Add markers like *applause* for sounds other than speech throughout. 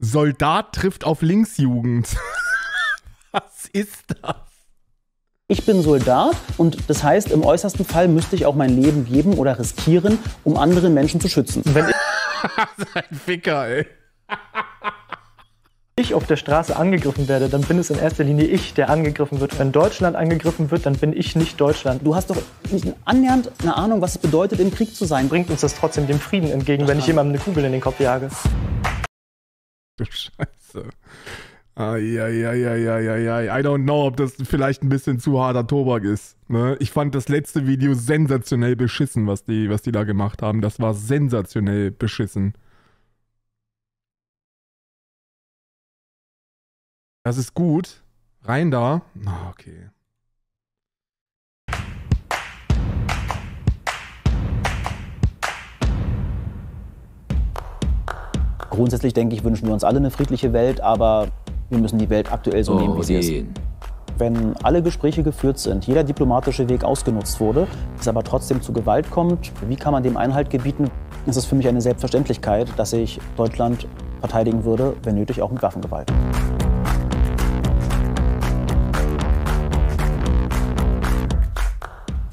Soldat trifft auf Linksjugend. *laughs* Was ist das? Ich bin Soldat und das heißt, im äußersten Fall müsste ich auch mein Leben geben oder riskieren, um andere Menschen zu schützen. Wenn Sein *laughs* Ficker, ey. ich auf der Straße angegriffen werde, dann bin es in erster Linie ich, der angegriffen wird. Wenn Deutschland angegriffen wird, dann bin ich nicht Deutschland. Du hast doch nicht annähernd eine Ahnung, was es bedeutet, im Krieg zu sein. Bringt uns das trotzdem dem Frieden entgegen, wenn ich jemandem eine Kugel in den Kopf jage du *laughs* Scheiße. Eieieiei, I don't know, ob das vielleicht ein bisschen zu harter Tobak ist. Ne? Ich fand das letzte Video sensationell beschissen, was die, was die da gemacht haben. Das war sensationell beschissen. Das ist gut. Rein da. Na, ah, okay. Grundsätzlich denke ich, wünschen wir uns alle eine friedliche Welt, aber wir müssen die Welt aktuell so oh, nehmen, wie sie ist. Wenn alle Gespräche geführt sind, jeder diplomatische Weg ausgenutzt wurde, es aber trotzdem zu Gewalt kommt, wie kann man dem Einhalt gebieten? Ist Es für mich eine Selbstverständlichkeit, dass ich Deutschland verteidigen würde, wenn nötig auch mit Waffengewalt.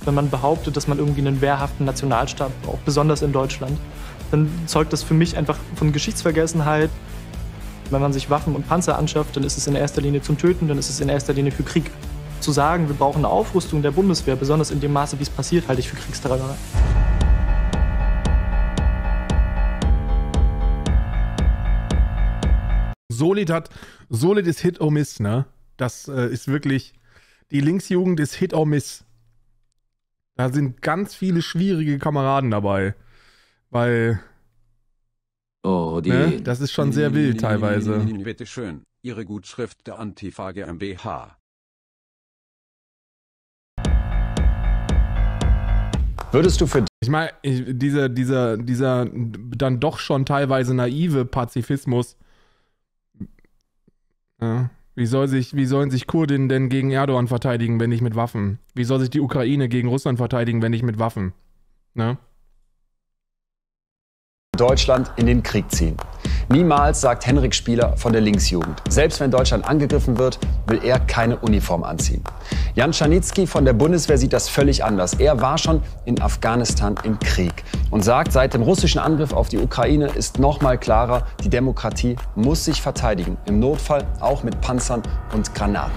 Wenn man behauptet, dass man irgendwie einen wehrhaften Nationalstaat braucht, besonders in Deutschland, dann zeugt das für mich einfach von Geschichtsvergessenheit. Wenn man sich Waffen und Panzer anschafft, dann ist es in erster Linie zum Töten, dann ist es in erster Linie für Krieg. Zu sagen, wir brauchen eine Aufrüstung der Bundeswehr, besonders in dem Maße, wie es passiert, halte ich für Kriegstreiberei. Solid hat, Solid ist Hit or Miss, ne? Das äh, ist wirklich, die Linksjugend ist Hit or Miss. Da sind ganz viele schwierige Kameraden dabei. Weil. Oh, die. Ne? Das ist schon sehr wild teilweise. Bitte schön, Ihre Gutschrift der Antifa GmbH. Würdest du für. Ich meine, dieser, dieser, dieser dann doch schon teilweise naive Pazifismus. Ja, ne? wie, soll sich, wie sollen sich Kurdinnen denn gegen Erdogan verteidigen, wenn nicht mit Waffen? Wie soll sich die Ukraine gegen Russland verteidigen, wenn nicht mit Waffen? Ne? Ja? Deutschland in den Krieg ziehen. Niemals sagt Henrik Spieler von der Linksjugend. Selbst wenn Deutschland angegriffen wird, will er keine Uniform anziehen. Jan Schanitzky von der Bundeswehr sieht das völlig anders. Er war schon in Afghanistan im Krieg und sagt, seit dem russischen Angriff auf die Ukraine ist noch mal klarer, die Demokratie muss sich verteidigen. Im Notfall auch mit Panzern und Granaten.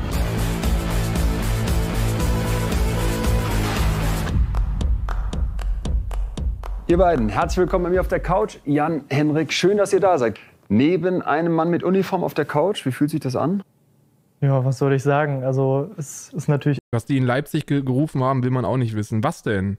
Ihr beiden, herzlich willkommen bei mir auf der Couch. Jan, Henrik, schön, dass ihr da seid. Neben einem Mann mit Uniform auf der Couch, wie fühlt sich das an? Ja, was soll ich sagen? Also, es ist natürlich. Was die in Leipzig ge gerufen haben, will man auch nicht wissen. Was denn?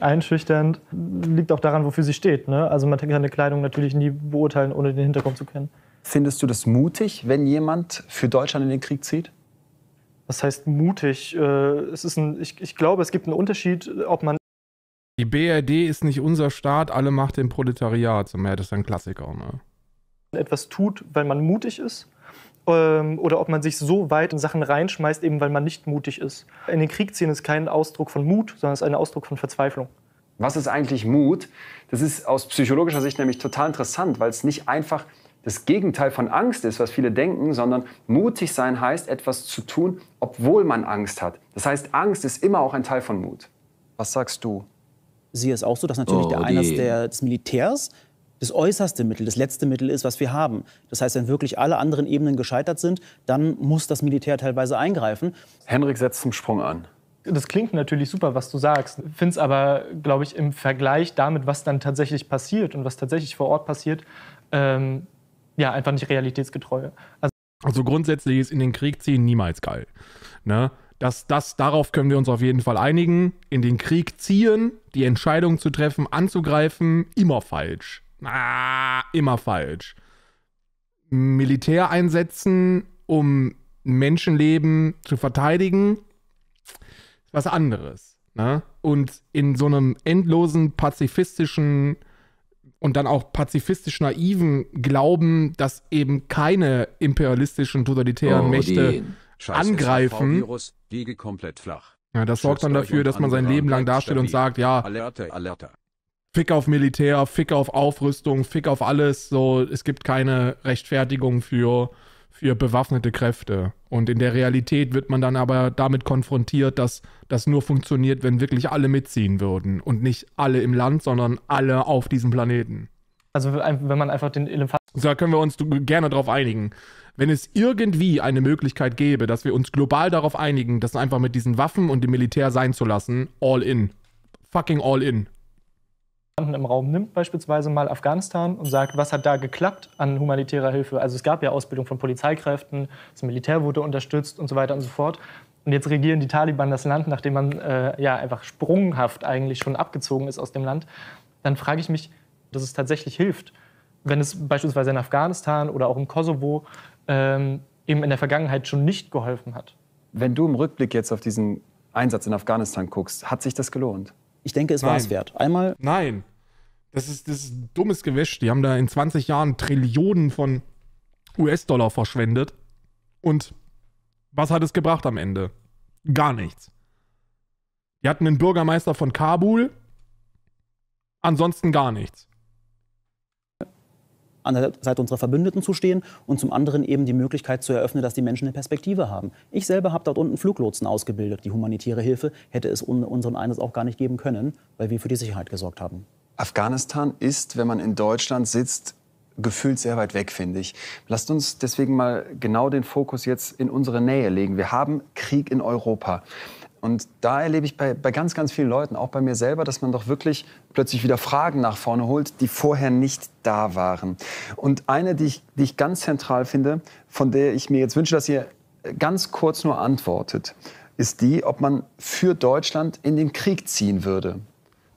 Einschüchternd liegt auch daran, wofür sie steht. Ne? Also, man kann eine Kleidung natürlich nie beurteilen, ohne den Hintergrund zu kennen. Findest du das mutig, wenn jemand für Deutschland in den Krieg zieht? Was heißt mutig? Äh, es ist ein, ich, ich glaube, es gibt einen Unterschied, ob man. Die BRD ist nicht unser Staat, alle Macht im Proletariat. So mehr, das ist ein Klassiker. Ne? Etwas tut, weil man mutig ist ähm, oder ob man sich so weit in Sachen reinschmeißt, eben weil man nicht mutig ist. In den Krieg ziehen ist kein Ausdruck von Mut, sondern ist ein Ausdruck von Verzweiflung. Was ist eigentlich Mut? Das ist aus psychologischer Sicht nämlich total interessant, weil es nicht einfach das Gegenteil von Angst ist, was viele denken, sondern mutig sein heißt, etwas zu tun, obwohl man Angst hat. Das heißt, Angst ist immer auch ein Teil von Mut. Was sagst du? Sie ist auch so, dass natürlich oh, der Einsatz des Militärs das äußerste Mittel, das letzte Mittel ist, was wir haben. Das heißt, wenn wirklich alle anderen Ebenen gescheitert sind, dann muss das Militär teilweise eingreifen. Henrik setzt zum Sprung an. Das klingt natürlich super, was du sagst. Finde es aber, glaube ich, im Vergleich damit, was dann tatsächlich passiert und was tatsächlich vor Ort passiert, ähm, ja, einfach nicht realitätsgetreu. Also, also grundsätzlich ist in den Krieg ziehen niemals geil. Ne? Das, das, darauf können wir uns auf jeden Fall einigen. In den Krieg ziehen, die Entscheidung zu treffen, anzugreifen, immer falsch. Ah, immer falsch. Militär einsetzen, um Menschenleben zu verteidigen, ist was anderes. Ne? Und in so einem endlosen pazifistischen und dann auch pazifistisch naiven Glauben, dass eben keine imperialistischen totalitären oh, Mächte angreifen. Liege komplett flach. Ja, das sorgt dann dafür, dass man sein Leben lang dasteht und sagt, ja, Alerte, Alerte. Fick auf Militär, Fick auf Aufrüstung, Fick auf alles. So, es gibt keine Rechtfertigung für für bewaffnete Kräfte. Und in der Realität wird man dann aber damit konfrontiert, dass das nur funktioniert, wenn wirklich alle mitziehen würden. Und nicht alle im Land, sondern alle auf diesem Planeten. Also wenn man einfach den Elefanten. Da können wir uns gerne darauf einigen. Wenn es irgendwie eine Möglichkeit gäbe, dass wir uns global darauf einigen, das einfach mit diesen Waffen und dem Militär sein zu lassen, all in. Fucking all in im Raum nimmt, beispielsweise mal Afghanistan und sagt, was hat da geklappt an humanitärer Hilfe? Also es gab ja Ausbildung von Polizeikräften, das Militär wurde unterstützt und so weiter und so fort. Und jetzt regieren die Taliban das Land, nachdem man äh, ja einfach sprunghaft eigentlich schon abgezogen ist aus dem Land. Dann frage ich mich, dass es tatsächlich hilft, wenn es beispielsweise in Afghanistan oder auch im Kosovo ähm, eben in der Vergangenheit schon nicht geholfen hat. Wenn du im Rückblick jetzt auf diesen Einsatz in Afghanistan guckst, hat sich das gelohnt? Ich denke, es war es wert. Einmal. Nein. Das ist, das ist dummes Gewäsch. Die haben da in 20 Jahren Trillionen von US-Dollar verschwendet. Und was hat es gebracht am Ende? Gar nichts. Die hatten einen Bürgermeister von Kabul. Ansonsten gar nichts an der Seite unserer Verbündeten zu stehen und zum anderen eben die Möglichkeit zu eröffnen, dass die Menschen eine Perspektive haben. Ich selber habe dort unten Fluglotsen ausgebildet. Die humanitäre Hilfe hätte es ohne unseren Einsatz auch gar nicht geben können, weil wir für die Sicherheit gesorgt haben. Afghanistan ist, wenn man in Deutschland sitzt, gefühlt sehr weit weg, finde ich. Lasst uns deswegen mal genau den Fokus jetzt in unsere Nähe legen. Wir haben Krieg in Europa. Und da erlebe ich bei, bei ganz, ganz vielen Leuten, auch bei mir selber, dass man doch wirklich plötzlich wieder Fragen nach vorne holt, die vorher nicht da waren. Und eine, die ich, die ich ganz zentral finde, von der ich mir jetzt wünsche, dass ihr ganz kurz nur antwortet, ist die, ob man für Deutschland in den Krieg ziehen würde.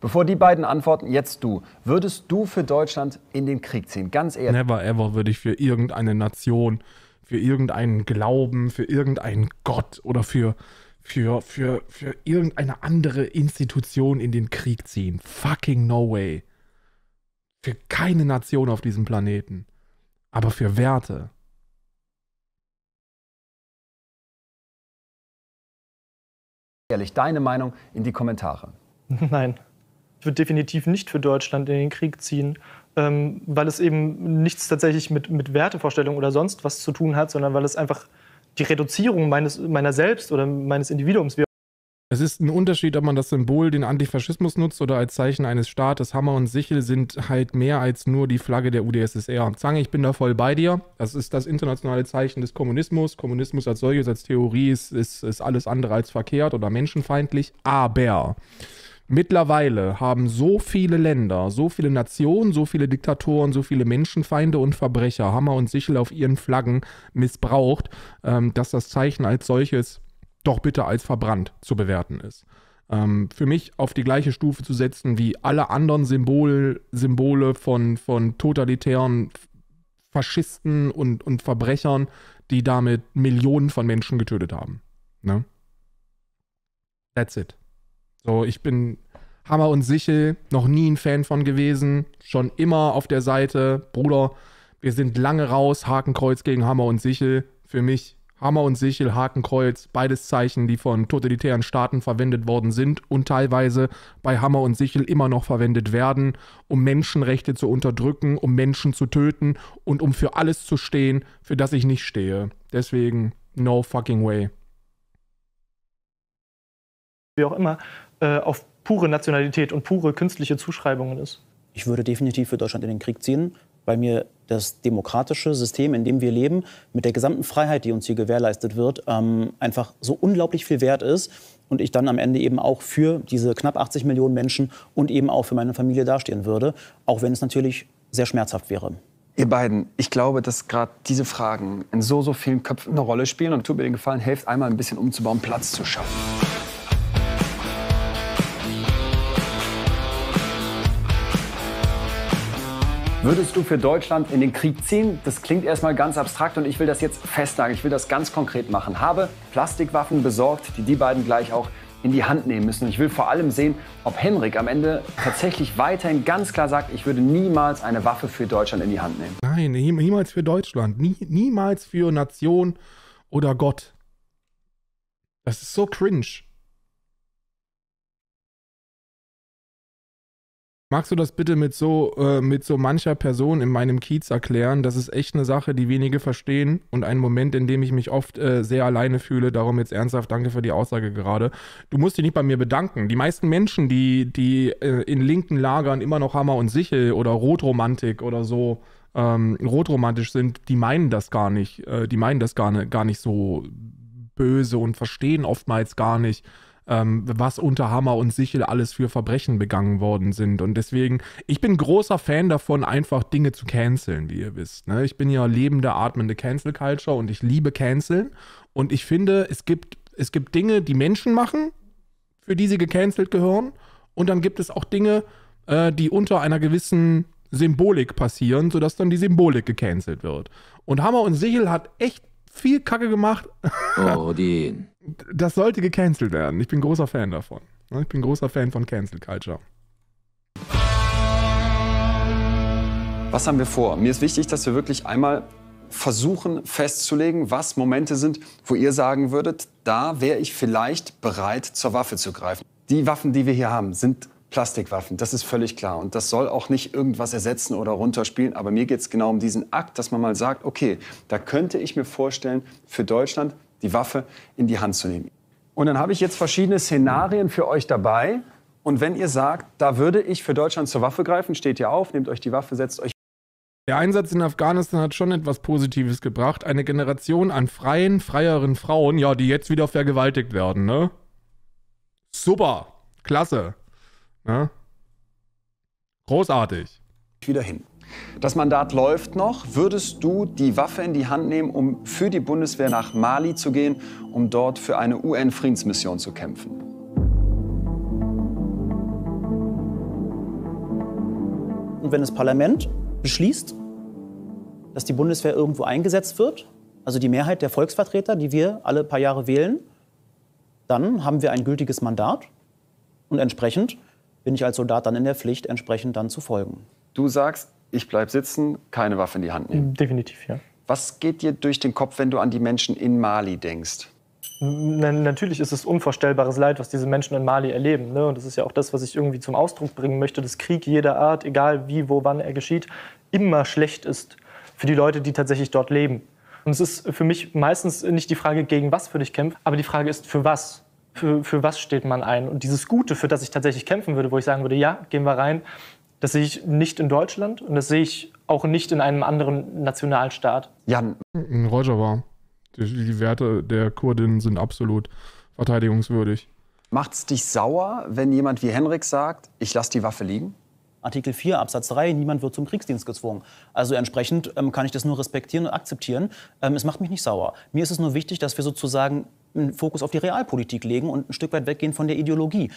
Bevor die beiden antworten, jetzt du. Würdest du für Deutschland in den Krieg ziehen? Ganz ehrlich. Never ever würde ich für irgendeine Nation, für irgendeinen Glauben, für irgendeinen Gott oder für für, für, für irgendeine andere Institution in den Krieg ziehen. Fucking no way. Für keine Nation auf diesem Planeten. Aber für Werte. Ehrlich, deine Meinung in die Kommentare. *laughs* Nein, ich würde definitiv nicht für Deutschland in den Krieg ziehen, ähm, weil es eben nichts tatsächlich mit, mit Wertevorstellungen oder sonst was zu tun hat, sondern weil es einfach die Reduzierung meines, meiner selbst oder meines Individuums Es ist ein Unterschied, ob man das Symbol, den Antifaschismus nutzt oder als Zeichen eines Staates. Hammer und Sichel sind halt mehr als nur die Flagge der UdSSR. Zange, ich bin da voll bei dir. Das ist das internationale Zeichen des Kommunismus. Kommunismus als solches, als Theorie ist, ist, ist alles andere als verkehrt oder menschenfeindlich. Aber Mittlerweile haben so viele Länder, so viele Nationen, so viele Diktatoren, so viele Menschenfeinde und Verbrecher Hammer und Sichel auf ihren Flaggen missbraucht, ähm, dass das Zeichen als solches doch bitte als verbrannt zu bewerten ist. Ähm, für mich auf die gleiche Stufe zu setzen wie alle anderen Symbol, Symbole von, von totalitären Faschisten und, und Verbrechern, die damit Millionen von Menschen getötet haben. Ne? That's it. So, ich bin Hammer und Sichel, noch nie ein Fan von gewesen, schon immer auf der Seite, Bruder, wir sind lange raus, Hakenkreuz gegen Hammer und Sichel, für mich Hammer und Sichel, Hakenkreuz, beides Zeichen, die von totalitären Staaten verwendet worden sind und teilweise bei Hammer und Sichel immer noch verwendet werden, um Menschenrechte zu unterdrücken, um Menschen zu töten und um für alles zu stehen, für das ich nicht stehe. Deswegen, no fucking way. Wie auch immer, äh, auf pure Nationalität und pure künstliche Zuschreibungen ist? Ich würde definitiv für Deutschland in den Krieg ziehen, weil mir das demokratische System, in dem wir leben, mit der gesamten Freiheit, die uns hier gewährleistet wird, ähm, einfach so unglaublich viel wert ist und ich dann am Ende eben auch für diese knapp 80 Millionen Menschen und eben auch für meine Familie dastehen würde, auch wenn es natürlich sehr schmerzhaft wäre. Ihr beiden, ich glaube, dass gerade diese Fragen in so, so vielen Köpfen eine Rolle spielen und tut mir den Gefallen, helft einmal ein bisschen umzubauen, Platz zu schaffen. Würdest du für Deutschland in den Krieg ziehen? Das klingt erstmal ganz abstrakt und ich will das jetzt festnageln. Ich will das ganz konkret machen. Habe Plastikwaffen besorgt, die die beiden gleich auch in die Hand nehmen müssen. Ich will vor allem sehen, ob Henrik am Ende tatsächlich weiterhin ganz klar sagt, ich würde niemals eine Waffe für Deutschland in die Hand nehmen. Nein, niemals für Deutschland, Nie, niemals für Nation oder Gott. Das ist so cringe. Magst du das bitte mit so, äh, mit so mancher Person in meinem Kiez erklären? Das ist echt eine Sache, die wenige verstehen und ein Moment, in dem ich mich oft äh, sehr alleine fühle. Darum jetzt ernsthaft, danke für die Aussage gerade. Du musst dich nicht bei mir bedanken. Die meisten Menschen, die, die äh, in linken Lagern immer noch Hammer und Sichel oder Rotromantik oder so ähm, rotromantisch sind, die meinen das gar nicht. Äh, die meinen das gar, ne, gar nicht so böse und verstehen oftmals gar nicht, ähm, was unter Hammer und Sichel alles für Verbrechen begangen worden sind. Und deswegen, ich bin großer Fan davon, einfach Dinge zu canceln, wie ihr wisst. Ne? Ich bin ja lebende, atmende Cancel Culture und ich liebe Canceln. Und ich finde, es gibt, es gibt Dinge, die Menschen machen, für die sie gecancelt gehören. Und dann gibt es auch Dinge, äh, die unter einer gewissen Symbolik passieren, sodass dann die Symbolik gecancelt wird. Und Hammer und Sichel hat echt viel Kacke gemacht. Oh, Odin das sollte gecancelt werden. Ich bin großer Fan davon. Ich bin großer Fan von Cancel Culture. Was haben wir vor? Mir ist wichtig, dass wir wirklich einmal versuchen festzulegen, was Momente sind, wo ihr sagen würdet, da wäre ich vielleicht bereit, zur Waffe zu greifen. Die Waffen, die wir hier haben, sind Plastikwaffen, das ist völlig klar. Und das soll auch nicht irgendwas ersetzen oder runterspielen. Aber mir geht es genau um diesen Akt, dass man mal sagt, okay, da könnte ich mir vorstellen, für Deutschland die Waffe in die Hand zu nehmen. Und dann habe ich jetzt verschiedene Szenarien für euch dabei. Und wenn ihr sagt, da würde ich für Deutschland zur Waffe greifen, steht ihr auf, nehmt euch die Waffe, setzt euch. Der Einsatz in Afghanistan hat schon etwas Positives gebracht. Eine Generation an freien, freieren Frauen, ja, die jetzt wieder vergewaltigt werden, ne? Super, klasse, ne? Großartig. Wieder hin. Das Mandat läuft noch. Würdest du die Waffe in die Hand nehmen, um für die Bundeswehr nach Mali zu gehen, um dort für eine UN-Friedensmission zu kämpfen? Und wenn das Parlament beschließt, dass die Bundeswehr irgendwo eingesetzt wird, also die Mehrheit der Volksvertreter, die wir alle paar Jahre wählen, dann haben wir ein gültiges Mandat und entsprechend bin ich als Soldat dann in der Pflicht, entsprechend dann zu folgen. Du sagst, ich bleibe sitzen, keine Waffe in die Hand nehmen. Definitiv, ja. Was geht dir durch den Kopf, wenn du an die Menschen in Mali denkst? Natürlich ist es unvorstellbares Leid, was diese Menschen in Mali erleben. Ne? Und das ist ja auch das, was ich irgendwie zum Ausdruck bringen möchte, dass Krieg jeder Art, egal wie, wo, wann er geschieht, immer schlecht ist für die Leute, die tatsächlich dort leben. Und es ist für mich meistens nicht die Frage, gegen was würde ich kämpfen, aber die Frage ist, für was? Für, für was steht man ein? Und dieses Gute, für das ich tatsächlich kämpfen würde, wo ich sagen würde, ja, gehen wir rein, das sehe ich nicht in Deutschland und das sehe ich auch nicht in einem anderen Nationalstaat. Jan. Rojava. Die, die Werte der Kurdinnen sind absolut verteidigungswürdig. Macht es dich sauer, wenn jemand wie Henrik sagt, ich lasse die Waffe liegen? Artikel 4 Absatz 3, niemand wird zum Kriegsdienst gezwungen. Also entsprechend ähm, kann ich das nur respektieren und akzeptieren. Ähm, es macht mich nicht sauer. Mir ist es nur wichtig, dass wir sozusagen einen Fokus auf die Realpolitik legen und ein Stück weit weggehen von der Ideologie.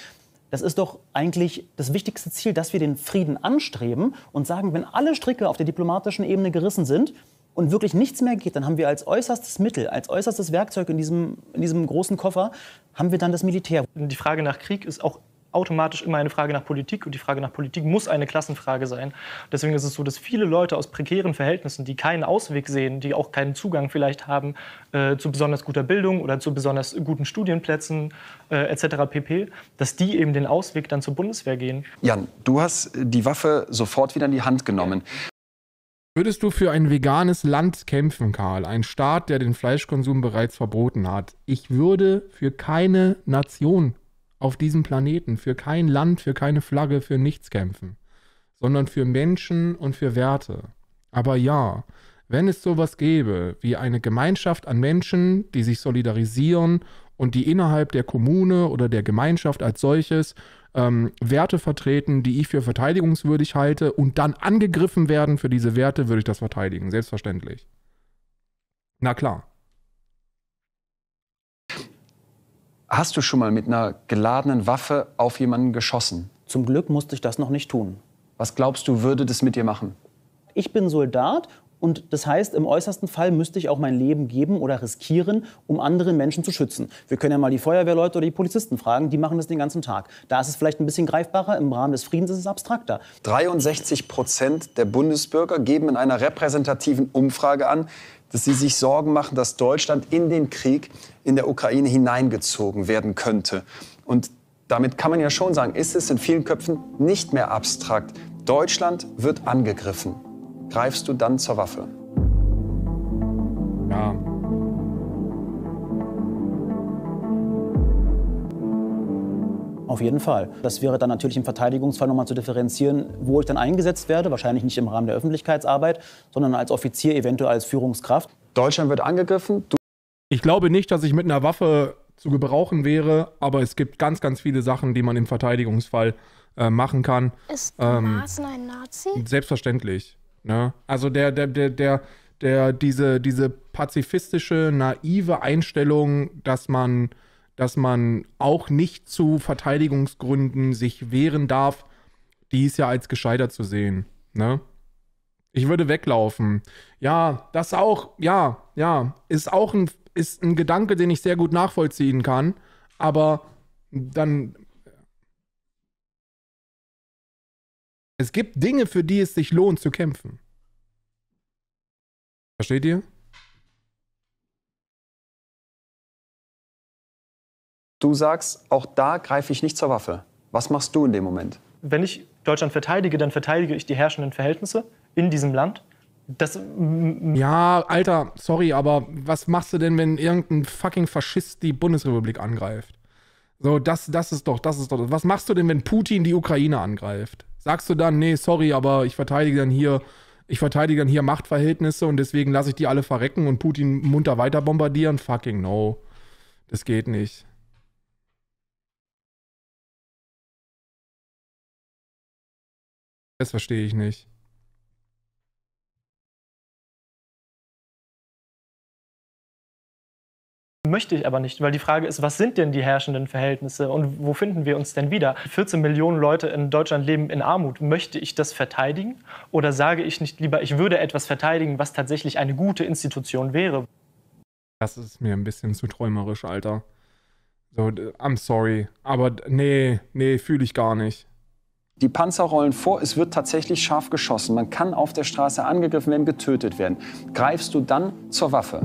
Das ist doch eigentlich das wichtigste Ziel, dass wir den Frieden anstreben und sagen, wenn alle Stricke auf der diplomatischen Ebene gerissen sind, und wirklich nichts mehr geht, dann haben wir als äußerstes Mittel, als äußerstes Werkzeug in diesem, in diesem großen Koffer, haben wir dann das Militär. Die Frage nach Krieg ist auch automatisch immer eine Frage nach Politik und die Frage nach Politik muss eine Klassenfrage sein. Deswegen ist es so, dass viele Leute aus prekären Verhältnissen, die keinen Ausweg sehen, die auch keinen Zugang vielleicht haben äh, zu besonders guter Bildung oder zu besonders guten Studienplätzen äh, etc. pp., dass die eben den Ausweg dann zur Bundeswehr gehen. Jan, du hast die Waffe sofort wieder in die Hand genommen. Würdest du für ein veganes Land kämpfen, Karl? Ein Staat, der den Fleischkonsum bereits verboten hat? Ich würde für keine Nation auf diesem Planeten, für kein Land, für keine Flagge, für nichts kämpfen, sondern für Menschen und für Werte. Aber ja, wenn es sowas gäbe wie eine Gemeinschaft an Menschen, die sich solidarisieren und die innerhalb der Kommune oder der Gemeinschaft als solches ähm, Werte vertreten, die ich für verteidigungswürdig halte und dann angegriffen werden für diese Werte, würde ich das verteidigen, selbstverständlich. Na klar. Hast du schon mal mit einer geladenen Waffe auf jemanden geschossen? Zum Glück musste ich das noch nicht tun. Was glaubst du, würde das mit dir machen? Ich bin Soldat und das heißt, im äußersten Fall müsste ich auch mein Leben geben oder riskieren, um anderen Menschen zu schützen. Wir können ja mal die Feuerwehrleute oder die Polizisten fragen, die machen das den ganzen Tag. Da ist es vielleicht ein bisschen greifbarer, im Rahmen des Friedens ist es abstrakter. 63 Prozent der Bundesbürger geben in einer repräsentativen Umfrage an, dass sie sich Sorgen machen, dass Deutschland in den Krieg in der Ukraine hineingezogen werden könnte. Und damit kann man ja schon sagen, ist es in vielen Köpfen nicht mehr abstrakt. Deutschland wird angegriffen. Greifst du dann zur Waffe? Ja. Auf jeden Fall. Das wäre dann natürlich im Verteidigungsfall nochmal zu differenzieren, wo ich dann eingesetzt werde. Wahrscheinlich nicht im Rahmen der Öffentlichkeitsarbeit, sondern als Offizier, eventuell als Führungskraft. Deutschland wird angegriffen. Ich glaube nicht, dass ich mit einer Waffe zu gebrauchen wäre, aber es gibt ganz, ganz viele Sachen, die man im Verteidigungsfall äh, machen kann. Ist ähm, Maaßen ein Nazi? Selbstverständlich. Ne? Also der, der, der, der, der, diese, diese pazifistische, naive Einstellung, dass man, dass man auch nicht zu Verteidigungsgründen sich wehren darf, die ist ja als gescheitert zu sehen. Ne? Ich würde weglaufen. Ja, das auch, ja, ja, ist auch ein, ist ein Gedanke, den ich sehr gut nachvollziehen kann. Aber dann. Es gibt Dinge, für die es sich lohnt zu kämpfen. Versteht ihr? Du sagst, auch da greife ich nicht zur Waffe. Was machst du in dem Moment? Wenn ich Deutschland verteidige, dann verteidige ich die herrschenden Verhältnisse in diesem Land. Das ja, Alter, sorry, aber was machst du denn, wenn irgendein fucking Faschist die Bundesrepublik angreift? So, das, das ist doch, das ist doch. Was machst du denn, wenn Putin die Ukraine angreift? Sagst du dann, nee, sorry, aber ich verteidige dann hier, ich verteidige dann hier Machtverhältnisse und deswegen lasse ich die alle verrecken und Putin munter weiter bombardieren? Fucking no. Das geht nicht. Das verstehe ich nicht. Möchte ich aber nicht, weil die Frage ist, was sind denn die herrschenden Verhältnisse und wo finden wir uns denn wieder? 14 Millionen Leute in Deutschland leben in Armut. Möchte ich das verteidigen oder sage ich nicht lieber, ich würde etwas verteidigen, was tatsächlich eine gute Institution wäre? Das ist mir ein bisschen zu träumerisch, Alter. So, I'm sorry, aber nee, nee, fühle ich gar nicht. Die Panzer rollen vor, es wird tatsächlich scharf geschossen. Man kann auf der Straße angegriffen werden, getötet werden. Greifst du dann zur Waffe?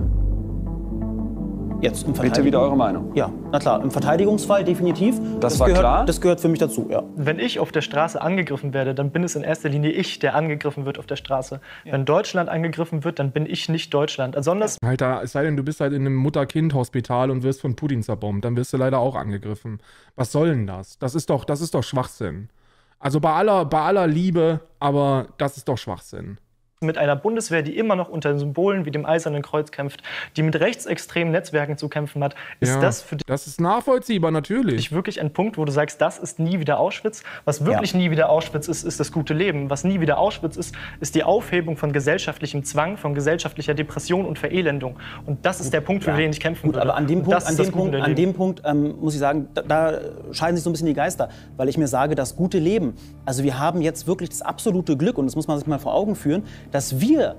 Jetzt im Bitte wieder eure Meinung. Ja, na klar, im Verteidigungsfall definitiv. Das, das war gehört, klar? Das gehört für mich dazu, ja. Wenn ich auf der Straße angegriffen werde, dann bin es in erster Linie ich, der angegriffen wird auf der Straße. Ja. Wenn Deutschland angegriffen wird, dann bin ich nicht Deutschland. Besonders also Alter, es sei denn, du bist halt in einem Mutter-Kind-Hospital und wirst von Putin zerbombt, dann wirst du leider auch angegriffen. Was soll denn das? Das ist doch, das ist doch Schwachsinn. Also bei aller, bei aller Liebe, aber das ist doch Schwachsinn mit einer Bundeswehr, die immer noch unter Symbolen wie dem Eisernen Kreuz kämpft, die mit rechtsextremen Netzwerken zu kämpfen hat, ist ja, das für dich. Das ist nachvollziehbar, natürlich. wirklich ein Punkt, wo du sagst, das ist nie wieder Auschwitz. Was wirklich ja. nie wieder Auschwitz ist, ist das gute Leben. Was nie wieder Auschwitz ist, ist die Aufhebung von gesellschaftlichem Zwang, von gesellschaftlicher Depression und Verelendung. Und das ist der Punkt, für ja. den ich kämpfen Gut, würde. Aber an dem Punkt, an dem Punkt, an dem Punkt ähm, muss ich sagen, da, da scheiden sich so ein bisschen die Geister, weil ich mir sage, das gute Leben. Also wir haben jetzt wirklich das absolute Glück, und das muss man sich mal vor Augen führen, dass wir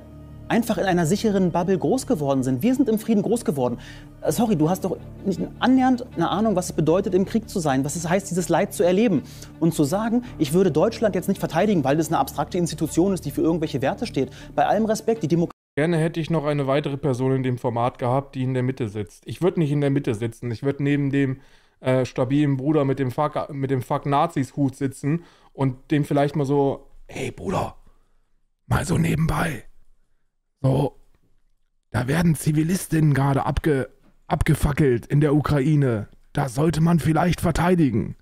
einfach in einer sicheren Bubble groß geworden sind. Wir sind im Frieden groß geworden. Äh, sorry, du hast doch nicht annähernd eine Ahnung, was es bedeutet, im Krieg zu sein, was es heißt, dieses Leid zu erleben. Und zu sagen, ich würde Deutschland jetzt nicht verteidigen, weil das eine abstrakte Institution ist, die für irgendwelche Werte steht. Bei allem Respekt, die Demokratie. Gerne hätte ich noch eine weitere Person in dem Format gehabt, die in der Mitte sitzt. Ich würde nicht in der Mitte sitzen. Ich würde neben dem äh, stabilen Bruder mit dem Fuck, mit dem Fuck Nazis Hut sitzen und dem vielleicht mal so, hey Bruder, Mal so nebenbei. So, da werden Zivilistinnen gerade abge, abgefackelt in der Ukraine. Da sollte man vielleicht verteidigen.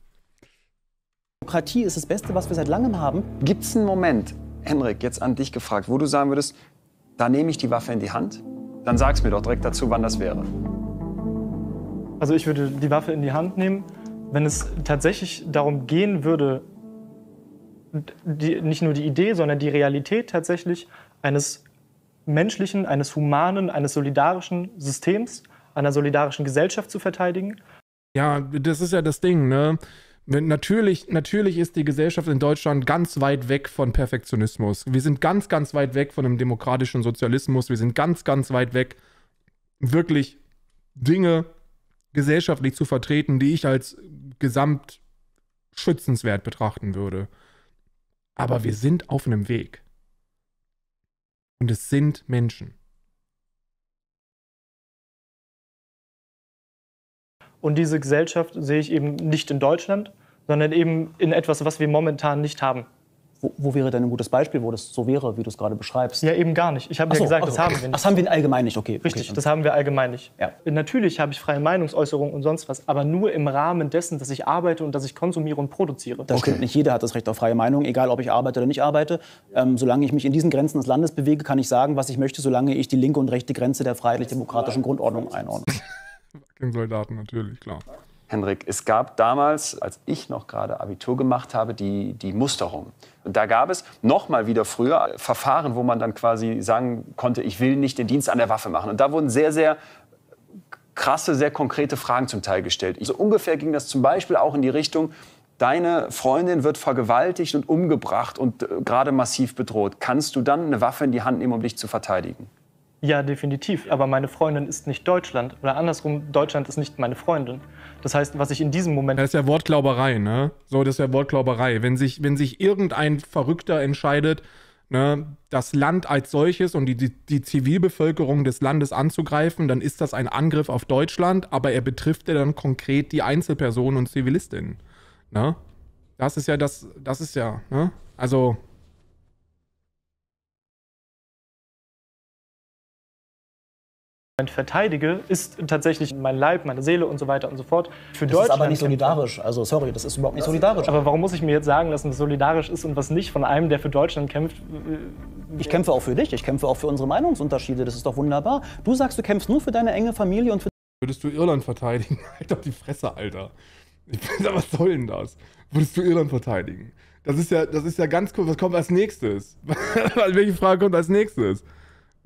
Demokratie ist das Beste, was wir seit langem haben. Gibt es einen Moment, Henrik, jetzt an dich gefragt, wo du sagen würdest, da nehme ich die Waffe in die Hand? Dann sag's mir doch direkt dazu, wann das wäre. Also ich würde die Waffe in die Hand nehmen, wenn es tatsächlich darum gehen würde, die, nicht nur die Idee, sondern die Realität tatsächlich eines menschlichen, eines humanen, eines solidarischen Systems, einer solidarischen Gesellschaft zu verteidigen. Ja, das ist ja das Ding, ne? Natürlich, natürlich ist die Gesellschaft in Deutschland ganz weit weg von Perfektionismus. Wir sind ganz, ganz weit weg von einem demokratischen Sozialismus. Wir sind ganz, ganz weit weg, wirklich Dinge gesellschaftlich zu vertreten, die ich als gesamt schützenswert betrachten würde. Aber wir sind auf einem Weg. Und es sind Menschen. Und diese Gesellschaft sehe ich eben nicht in Deutschland, sondern eben in etwas, was wir momentan nicht haben wo, wo, wäre denn ein gutes Beispiel, wo das so wäre, wie du es gerade beschreibst? Ja, eben gar nicht. Ich habe so, ja gesagt, also, das haben wir nicht. Das haben wir allgemein nicht, okay. Richtig, okay. das haben wir allgemein nicht. Ja. Äh, natürlich habe ich freie Meinungsäußerung und sonst was, aber nur im Rahmen dessen, dass ich arbeite und dass ich konsumiere und produziere. Das okay. stimmt nicht. Jeder hat das Recht auf freie Meinung, egal ob ich arbeite oder nicht arbeite. Ähm, solange ich mich in diesen Grenzen des Landes bewege, kann ich sagen, was ich möchte, solange ich die linke und rechte Grenze der freiheitlich-demokratischen Grundordnung einordne. Fucking *laughs* Soldaten natürlich, klar. Hendrik, es gab damals, als ich noch gerade Abitur gemacht habe, die, die Musterung da gab es noch mal wieder früher Verfahren, wo man dann quasi sagen konnte, ich will nicht den Dienst an der Waffe machen. Und da wurden sehr, sehr krasse, sehr konkrete Fragen zum Teil gestellt. So also ungefähr ging das zum Beispiel auch in die Richtung, deine Freundin wird vergewaltigt und umgebracht und äh, gerade massiv bedroht. Kannst du dann eine Waffe in die Hand nehmen, um dich zu verteidigen? Ja, definitiv. Aber meine Freundin ist nicht Deutschland. Oder andersrum, Deutschland ist nicht meine Freundin. Das heißt, was ich in diesem Moment. Das ist ja Wortglauberei, ne? So, das ist ja Wortglauberei. Wenn sich, wenn sich irgendein Verrückter entscheidet, ne, das Land als solches und die, die, die Zivilbevölkerung des Landes anzugreifen, dann ist das ein Angriff auf Deutschland, aber er betrifft ja dann konkret die Einzelpersonen und Zivilistinnen. Ne? Das ist ja das, das ist ja, ne? Also, verteidige, ist tatsächlich mein Leib, meine Seele und so weiter und so fort. Für das Deutschland ist aber nicht solidarisch. Also sorry, das ist überhaupt nicht solidarisch. Aber warum muss ich mir jetzt sagen lassen, was solidarisch ist und was nicht von einem, der für Deutschland kämpft? Äh, ich kämpfe auch für dich, ich kämpfe auch für unsere Meinungsunterschiede, das ist doch wunderbar. Du sagst, du kämpfst nur für deine enge Familie und für... Würdest du Irland verteidigen? *laughs* Halt doch die Fresse, Alter. Ich bin, was soll denn das? Würdest du Irland verteidigen? Das ist ja, das ist ja ganz cool. Was kommt als nächstes? *laughs* Welche Frage kommt als nächstes?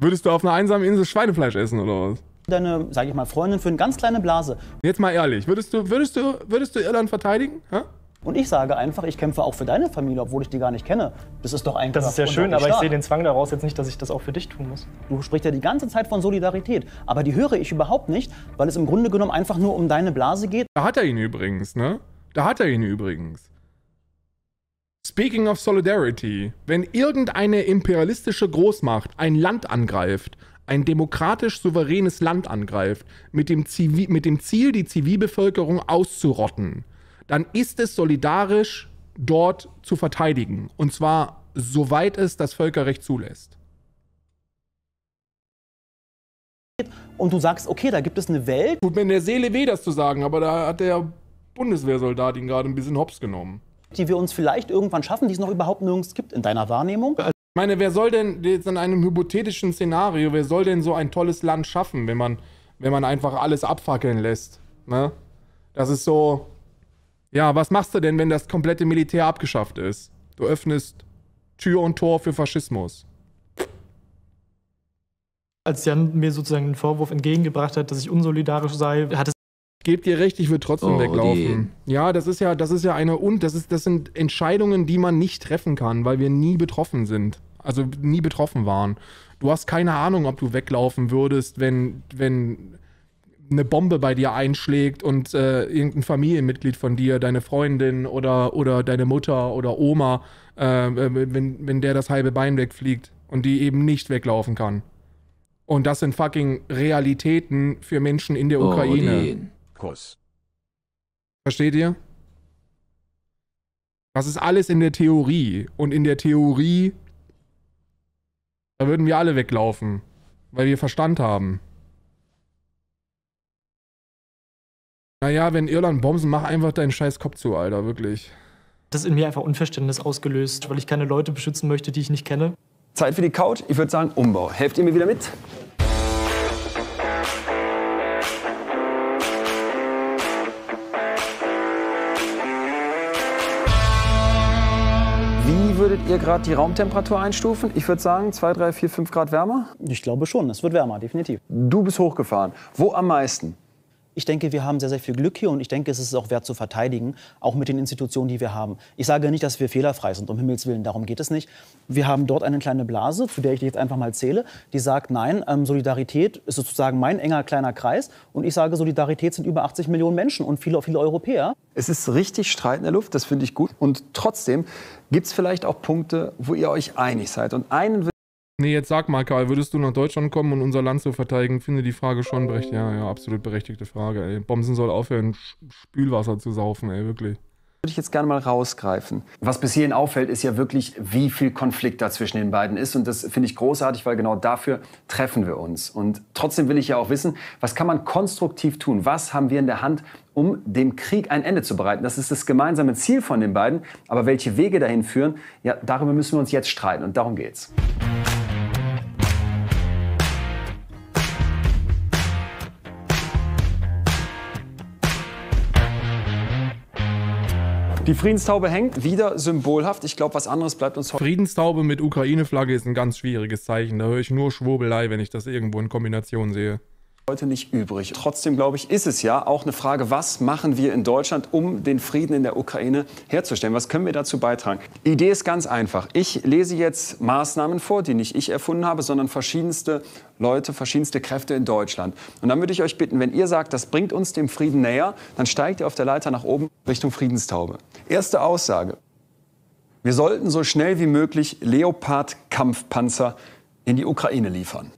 Würdest du auf einer einsamen Insel Schweinefleisch essen oder was? Deine, sag ich mal, Freundin für eine ganz kleine Blase. Jetzt mal ehrlich, würdest du, würdest du, würdest du Irland verteidigen? Hä? Und ich sage einfach, ich kämpfe auch für deine Familie, obwohl ich die gar nicht kenne. Das ist doch eigentlich. Das ist ja schön, aber ich sehe den Zwang daraus jetzt nicht, dass ich das auch für dich tun muss. Du sprichst ja die ganze Zeit von Solidarität, aber die höre ich überhaupt nicht, weil es im Grunde genommen einfach nur um deine Blase geht. Da hat er ihn übrigens, ne? Da hat er ihn übrigens. Speaking of Solidarity, wenn irgendeine imperialistische Großmacht ein Land angreift, ein demokratisch souveränes Land angreift, mit dem, Zivi mit dem Ziel, die Zivilbevölkerung auszurotten, dann ist es solidarisch, dort zu verteidigen. Und zwar soweit es das Völkerrecht zulässt. Und du sagst, okay, da gibt es eine Welt. Tut mir in der Seele weh, das zu sagen, aber da hat der Bundeswehrsoldat ihn gerade ein bisschen hops genommen die wir uns vielleicht irgendwann schaffen, die es noch überhaupt nirgends gibt in deiner Wahrnehmung? Also, ich meine, wer soll denn jetzt in einem hypothetischen Szenario, wer soll denn so ein tolles Land schaffen, wenn man, wenn man einfach alles abfackeln lässt? Ne? Das ist so. Ja, was machst du denn, wenn das komplette Militär abgeschafft ist? Du öffnest Tür und Tor für Faschismus. Als Jan mir sozusagen den Vorwurf entgegengebracht hat, dass ich unsolidarisch sei, hat es Gebt ihr recht, ich würde trotzdem oh, weglaufen. Die. Ja, das ist ja, das ist ja eine und das ist, das sind Entscheidungen, die man nicht treffen kann, weil wir nie betroffen sind. Also nie betroffen waren. Du hast keine Ahnung, ob du weglaufen würdest, wenn, wenn eine Bombe bei dir einschlägt und äh, irgendein Familienmitglied von dir, deine Freundin oder, oder deine Mutter oder Oma, äh, wenn, wenn der das halbe Bein wegfliegt und die eben nicht weglaufen kann. Und das sind fucking Realitäten für Menschen in der oh, Ukraine. Die. Markus. Versteht ihr? Das ist alles in der Theorie. Und in der Theorie, da würden wir alle weglaufen, weil wir Verstand haben. Naja, wenn Irland bomben, mach einfach deinen scheiß Kopf zu, Alter, wirklich. Das ist in mir einfach Unverständnis ausgelöst, weil ich keine Leute beschützen möchte, die ich nicht kenne. Zeit für die Couch. Ich würde sagen, Umbau. Helft ihr mir wieder mit? würdet ihr gerade die Raumtemperatur einstufen? Ich würde sagen 2, 3, 4, 5 Grad wärmer? Ich glaube schon, es wird wärmer, definitiv. Du bist hochgefahren. Wo am meisten? ich denke, wir haben sehr, sehr viel Glück hier und ich denke, es ist auch wert zu verteidigen, auch mit den Institutionen, die wir haben. Ich sage nicht, dass wir fehlerfrei sind, um Himmels Willen, darum geht es nicht. Wir haben dort eine kleine Blase, zu der ich jetzt einfach mal zähle, die sagt, nein, ähm, Solidarität ist sozusagen mein enger kleiner Kreis und ich sage, Solidarität sind über 80 Millionen Menschen und viele, viele Europäer. Es ist richtig Streit in der Luft, das finde ich gut und trotzdem gibt es vielleicht auch Punkte, wo ihr euch einig seid und einen Nee, jetzt sag mal, Karl, würdest du nach Deutschland kommen und unser Land zu verteidigen? Finde die Frage schon berechtigt. Ja, ja, absolut berechtigte Frage, ey. Bomsen soll aufhören, Spülwasser zu saufen, ey, wirklich würde ich jetzt gerne mal rausgreifen. Was bis hierhin auffällt, ist ja wirklich, wie viel Konflikt da zwischen den beiden ist. Und das finde ich großartig, weil genau dafür treffen wir uns. Und trotzdem will ich ja auch wissen, was kann man konstruktiv tun? Was haben wir in der Hand, um dem Krieg ein Ende zu bereiten? Das ist das gemeinsame Ziel von den beiden. Aber welche Wege dahin führen, ja, darüber müssen wir uns jetzt streiten. Und darum geht's. Die Friedenstaube hängt wieder symbolhaft. Ich glaube, was anderes bleibt uns heute. Friedenstaube mit Ukraine-Flagge ist ein ganz schwieriges Zeichen. Da höre ich nur Schwurbelei, wenn ich das irgendwo in Kombination sehe heute nicht übrig. Trotzdem, glaube ich, ist es ja auch eine Frage, was machen wir in Deutschland, um den Frieden in der Ukraine herzustellen? Was können wir dazu beitragen? Die Idee ist ganz einfach. Ich lese jetzt Maßnahmen vor, die nicht ich erfunden habe, sondern verschiedenste Leute, verschiedenste Kräfte in Deutschland. Und dann würde ich euch bitten, wenn ihr sagt, das bringt uns dem Frieden näher, dann steigt ihr auf der Leiter nach oben Richtung Friedenstaube. Erste Aussage. Wir sollten so schnell wie möglich Leopard-Kampfpanzer in die Ukraine liefern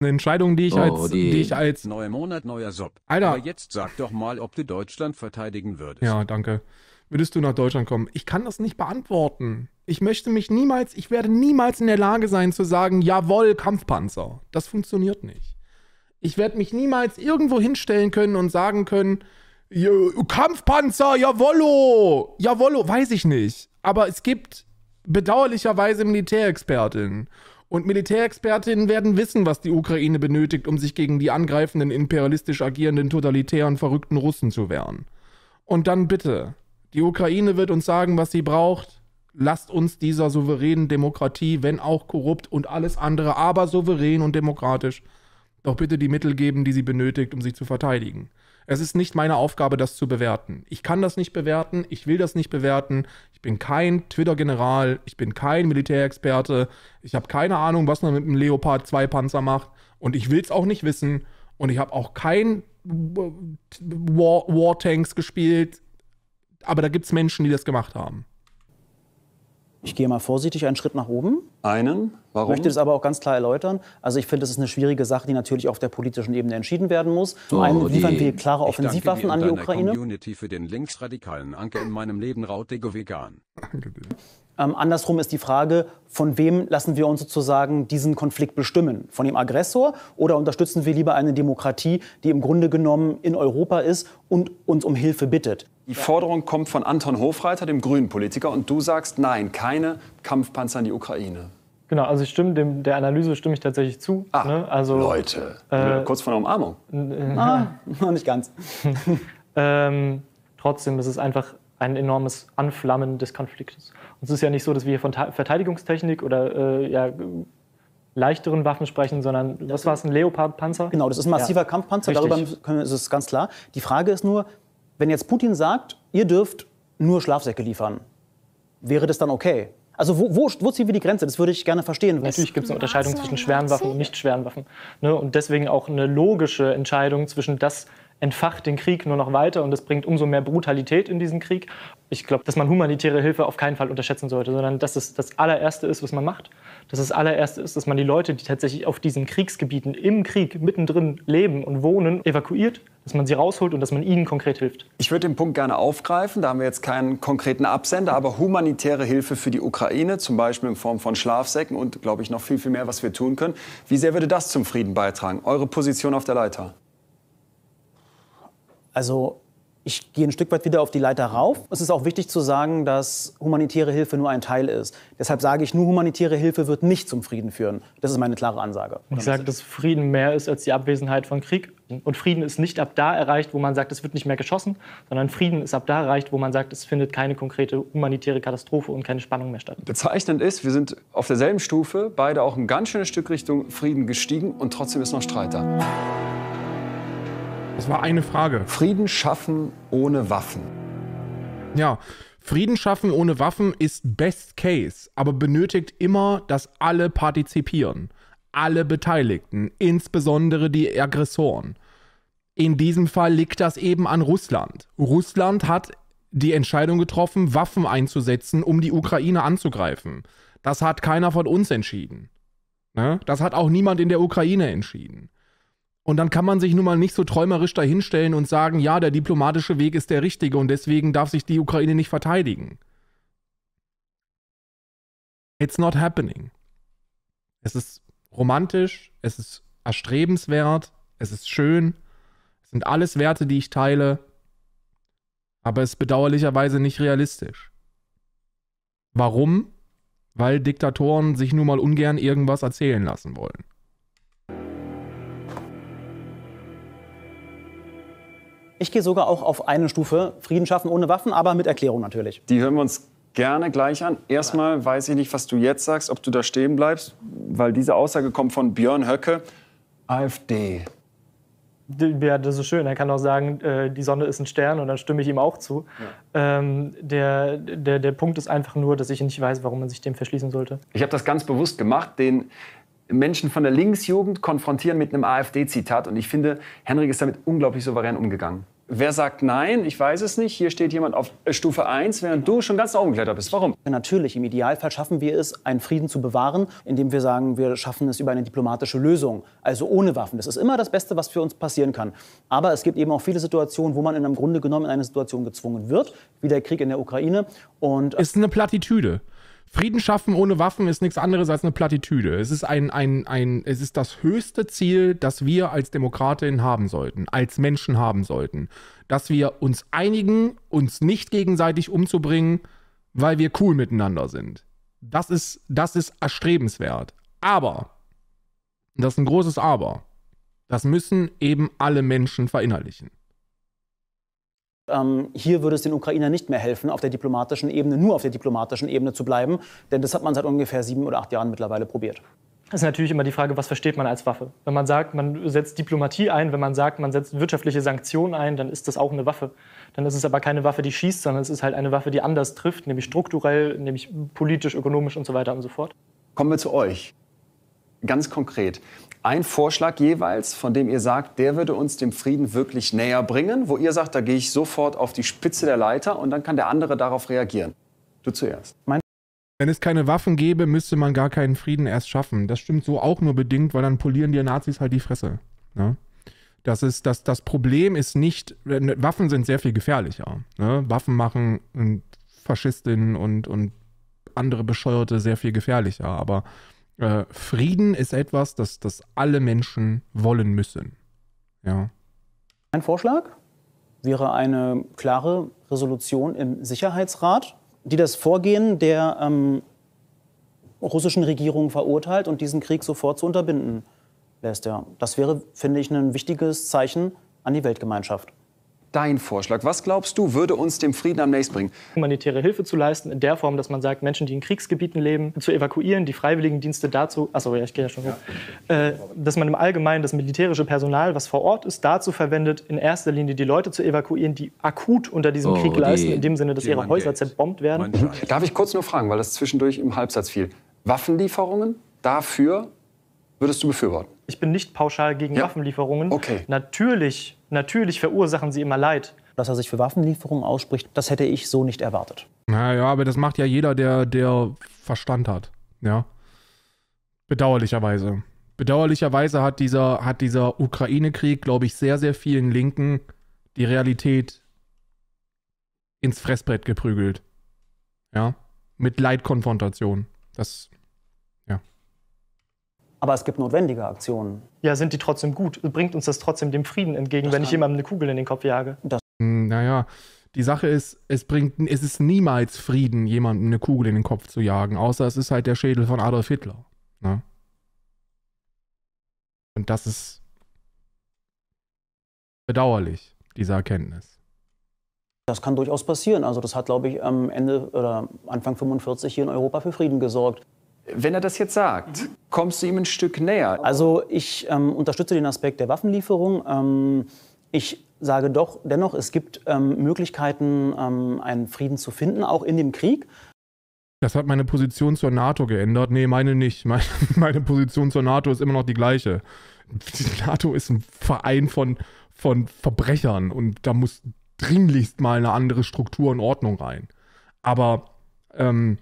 eine Entscheidung, die ich oh, als, die, die ich als neuer Monat, neuer Sob. Alter, Aber jetzt sag doch mal, ob du Deutschland verteidigen würdest. Ja, danke. Würdest du nach Deutschland kommen? Ich kann das nicht beantworten. Ich möchte mich niemals, ich werde niemals in der Lage sein zu sagen, jawohl, Kampfpanzer. Das funktioniert nicht. Ich werde mich niemals irgendwo hinstellen können und sagen können, Kampfpanzer, jawollo, jawollo, weiß ich nicht. Aber es gibt bedauerlicherweise Militärexpertinnen und Militärexpertinnen werden wissen, was die Ukraine benötigt, um sich gegen die angreifenden, imperialistisch agierenden, totalitären, verrückten Russen zu wehren. Und dann bitte, die Ukraine wird uns sagen, was sie braucht. Lasst uns dieser souveränen Demokratie, wenn auch korrupt und alles andere, aber souverän und demokratisch, doch bitte die Mittel geben, die sie benötigt, um sich zu verteidigen. Es ist nicht meine Aufgabe, das zu bewerten. Ich kann das nicht bewerten, ich will das nicht bewerten. Ich bin kein Twitter-General, ich bin kein Militärexperte, ich habe keine Ahnung, was man mit einem Leopard 2 Panzer macht und ich will es auch nicht wissen und ich habe auch kein War, War Tanks gespielt, aber da gibt es Menschen, die das gemacht haben. Ich gehe mal vorsichtig einen Schritt nach oben. Einen? Warum? Ich möchte das aber auch ganz klar erläutern. Also ich finde, das ist eine schwierige Sache, die natürlich auf der politischen Ebene entschieden werden muss. Zum so, einen liefern wir klare Offensivwaffen an die Ukraine. Community für den linksradikalen Anker in meinem Leben rautige Vegan. Ähm, andersrum ist die Frage, von wem lassen wir uns sozusagen diesen Konflikt bestimmen? Von dem Aggressor oder unterstützen wir lieber eine Demokratie, die im Grunde genommen in Europa ist und uns um Hilfe bittet? Die Forderung kommt von Anton Hofreiter, dem grünen Politiker, und du sagst, nein, keine Kampfpanzer in die Ukraine. Genau, also ich stimme dem, der Analyse stimme ich tatsächlich zu. Ah, ne? also, Leute, äh, kurz vor der Umarmung. Äh, ah, *laughs* noch nicht ganz. ähm, trotzdem ist es einfach ein enormes Anflammen des Konfliktes. Und es ist ja nicht so, dass wir hier von Ta Verteidigungstechnik oder äh, ja, leichteren Waffen sprechen, sondern was war es, ein Leopard-Panzer? Genau, das ist ein massiver ja. Kampfpanzer, Richtig. darüber ist es ganz klar. Die Frage ist nur, wenn jetzt Putin sagt, ihr dürft nur Schlafsäcke liefern, wäre das dann okay? Also wo, wo, wo, ziehen wir die Grenze? Das würde ich gerne verstehen. Natürlich gibt es eine Unterscheidung zwischen schweren Waffen und nicht schweren Waffen. Ne? Und deswegen auch eine logische Entscheidung zwischen das entfacht den Krieg nur noch weiter und das bringt umso mehr Brutalität in diesen Krieg. Ich glaube, dass man humanitäre Hilfe auf keinen Fall unterschätzen sollte, sondern dass es das allererste ist, was man macht. Dass es das allererste ist, dass man die Leute, die tatsächlich auf diesen Kriegsgebieten im Krieg mittendrin leben und wohnen, evakuiert, dass man sie rausholt und dass man ihnen konkret hilft. Ich würde den Punkt gerne aufgreifen. Da haben wir jetzt keinen konkreten Absender, aber humanitäre Hilfe für die Ukraine, zum Beispiel in Form von Schlafsäcken und, glaube ich, noch viel, viel mehr, was wir tun können. Wie sehr würde das zum Frieden beitragen? Eure Position auf der Leiter? Also ich gehe ein Stück weit wieder auf die Leiter rauf. Es ist auch wichtig zu sagen, dass humanitäre Hilfe nur ein Teil ist. Deshalb sage ich, nur humanitäre Hilfe wird nicht zum Frieden führen. Das ist meine klare Ansage. Ich sage, dass Frieden mehr ist als die Abwesenheit von Krieg. Und Frieden ist nicht ab da erreicht, wo man sagt, es wird nicht mehr geschossen, sondern Frieden ist ab da erreicht, wo man sagt, es findet keine konkrete humanitäre Katastrophe und keine Spannung mehr statt. Bezeichnend ist, wir sind auf derselben Stufe, beide auch ein ganz schönes Stück Richtung Frieden gestiegen und trotzdem ist noch Streit da. Es war eine Frage. Frieden schaffen ohne Waffen. Ja, Frieden schaffen ohne Waffen ist Best Case, aber benötigt immer, dass alle partizipieren. Alle Beteiligten, insbesondere die Aggressoren. In diesem Fall liegt das eben an Russland. Russland hat die Entscheidung getroffen, Waffen einzusetzen, um die Ukraine anzugreifen. Das hat keiner von uns entschieden. Ne? Das hat auch niemand in der Ukraine entschieden. Und dann kann man sich nun mal nicht so träumerisch dahinstellen und sagen, ja, der diplomatische Weg ist der richtige und deswegen darf sich die Ukraine nicht verteidigen. It's not happening. Es ist romantisch, es ist erstrebenswert, es ist schön, es sind alles Werte, die ich teile, aber es ist bedauerlicherweise nicht realistisch. Warum? Weil Diktatoren sich nun mal ungern irgendwas erzählen lassen wollen. Ich gehe sogar auch auf eine Stufe. Frieden schaffen ohne Waffen, aber mit Erklärung natürlich. Die hören wir uns gerne gleich an. Erstmal weiß ich nicht, was du jetzt sagst, ob du da stehen bleibst, weil diese Aussage kommt von Björn Höcke, AfD. Ja, das ist schön. Er kann auch sagen, äh, die Sonne ist ein Stern und dann stimme ich ihm auch zu. Ja. Ähm, der, der, der Punkt ist einfach nur, dass ich nicht weiß, warum man sich dem verschließen sollte. Ich habe das ganz bewusst gemacht, den Menschen von der Linksjugend konfrontieren mit einem AfD-Zitat. Und ich finde, Henrik ist damit unglaublich souverän umgegangen. Wer sagt nein? Ich weiß es nicht. Hier steht jemand auf äh, Stufe 1, während du schon ganz nach bist. Warum? Natürlich, im Idealfall schaffen wir es, einen Frieden zu bewahren, indem wir sagen, wir schaffen es über eine diplomatische Lösung, also ohne Waffen. Das ist immer das Beste, was für uns passieren kann. Aber es gibt eben auch viele Situationen, wo man in Grunde genommen in eine Situation gezwungen wird, wie der Krieg in der Ukraine. Und äh, ist eine Plattitüde. Frieden schaffen ohne Waffen ist nichts anderes als eine Plattitüde. Es ist ein, ein, ein, es ist das höchste Ziel, das wir als Demokratinnen haben sollten, als Menschen haben sollten. Dass wir uns einigen, uns nicht gegenseitig umzubringen, weil wir cool miteinander sind. Das ist, das ist erstrebenswert. Aber, das ist ein großes Aber, das müssen eben alle Menschen verinnerlichen ähm, hier würde es den Ukrainern nicht mehr helfen, auf der diplomatischen Ebene, nur auf der diplomatischen Ebene zu bleiben. Denn das hat man seit ungefähr sieben oder acht Jahren mittlerweile probiert. Es ist natürlich immer die Frage, was versteht man als Waffe? Wenn man sagt, man setzt Diplomatie ein, wenn man sagt, man setzt wirtschaftliche Sanktionen ein, dann ist das auch eine Waffe. Dann ist es aber keine Waffe, die schießt, sondern es ist halt eine Waffe, die anders trifft, nämlich strukturell, nämlich politisch, ökonomisch und so weiter und so fort. Kommen wir zu euch. Ganz konkret. Ein Vorschlag jeweils, von dem ihr sagt, der würde uns dem Frieden wirklich näher bringen, wo ihr sagt, da gehe ich sofort auf die Spitze der Leiter und dann kann der andere darauf reagieren. Du zuerst. Mein wenn es keine Waffen gäbe, müsste man gar keinen Frieden erst schaffen. Das stimmt so auch nur bedingt, weil dann polieren die Nazis halt die Fresse. Ne? Das, ist, das, das Problem ist nicht, ne, Waffen sind sehr viel gefährlicher. Ne? Waffen machen Faschistinnen und, und andere Bescheuerte sehr viel gefährlicher. Aber äh, Frieden ist etwas, das, das alle Menschen wollen müssen. Ja. Mein Vorschlag wäre eine klare Resolution im Sicherheitsrat, die das Vorgehen der ähm, russischen Regierung verurteilt und diesen Krieg sofort zu unterbinden lässt. Ja. Das wäre, finde ich, ein wichtiges Zeichen an die Weltgemeinschaft dein Vorschlag? Was glaubst du, würde uns dem Frieden am nächsten bringen? Humanitäre Hilfe zu leisten, in der Form, dass man sagt, Menschen, die in Kriegsgebieten leben, zu evakuieren, die Freiwilligendienste dazu, achso, ja, ich gehe ja schon hoch, Äh, dass man im Allgemeinen das militärische Personal, was vor Ort ist, dazu verwendet, in erster Linie die Leute zu evakuieren, die akut unter diesem oh, Krieg die, leisten, in dem Sinne, dass ihre Häuser geht. zerbombt werden. Darf ich kurz nur fragen, weil das zwischendurch im Halbsatz fiel. Waffenlieferungen dafür würdest du befürworten? ich bin nicht pauschal gegen ja. Waffenlieferungen. Okay. Natürlich, natürlich verursachen sie immer Leid. Dass er sich für Waffenlieferungen ausspricht, das hätte ich so nicht erwartet. Naja, aber das macht ja jeder, der, der Verstand hat. Ja. Bedauerlicherweise. Bedauerlicherweise hat dieser, hat dieser Ukraine-Krieg, glaube ich, sehr, sehr vielen Linken die Realität ins Fressbrett geprügelt. Ja. Mit Leitkonfrontation. Das aber es gibt notwendige Aktionen. Ja, sind die trotzdem gut? Bringt uns das trotzdem dem Frieden entgegen, das wenn ich jemandem eine Kugel in den Kopf jage? Das hm, naja, die Sache ist, es bringt, es ist niemals Frieden, jemandem eine Kugel in den Kopf zu jagen, außer es ist halt der Schädel von Adolf Hitler. Ne? Und das ist bedauerlich, diese Erkenntnis. Das kann durchaus passieren. Also das hat, glaube ich, am Ende oder Anfang 45 hier in Europa für Frieden gesorgt. Wenn er das jetzt sagt, kommst du ihm ein Stück näher? Also ich ähm, unterstütze den Aspekt der Waffenlieferung. Ähm, ich sage doch dennoch, es gibt ähm, Möglichkeiten, ähm, einen Frieden zu finden, auch in dem Krieg. Das hat meine Position zur NATO geändert. Nee, meine nicht. *laughs* Meine, meine Position zur NATO ist immer noch die gleiche. Die NATO ist ein Verein von, von Verbrechern und da muss dringlichst mal eine andere Struktur und Ordnung rein. Aber ähm,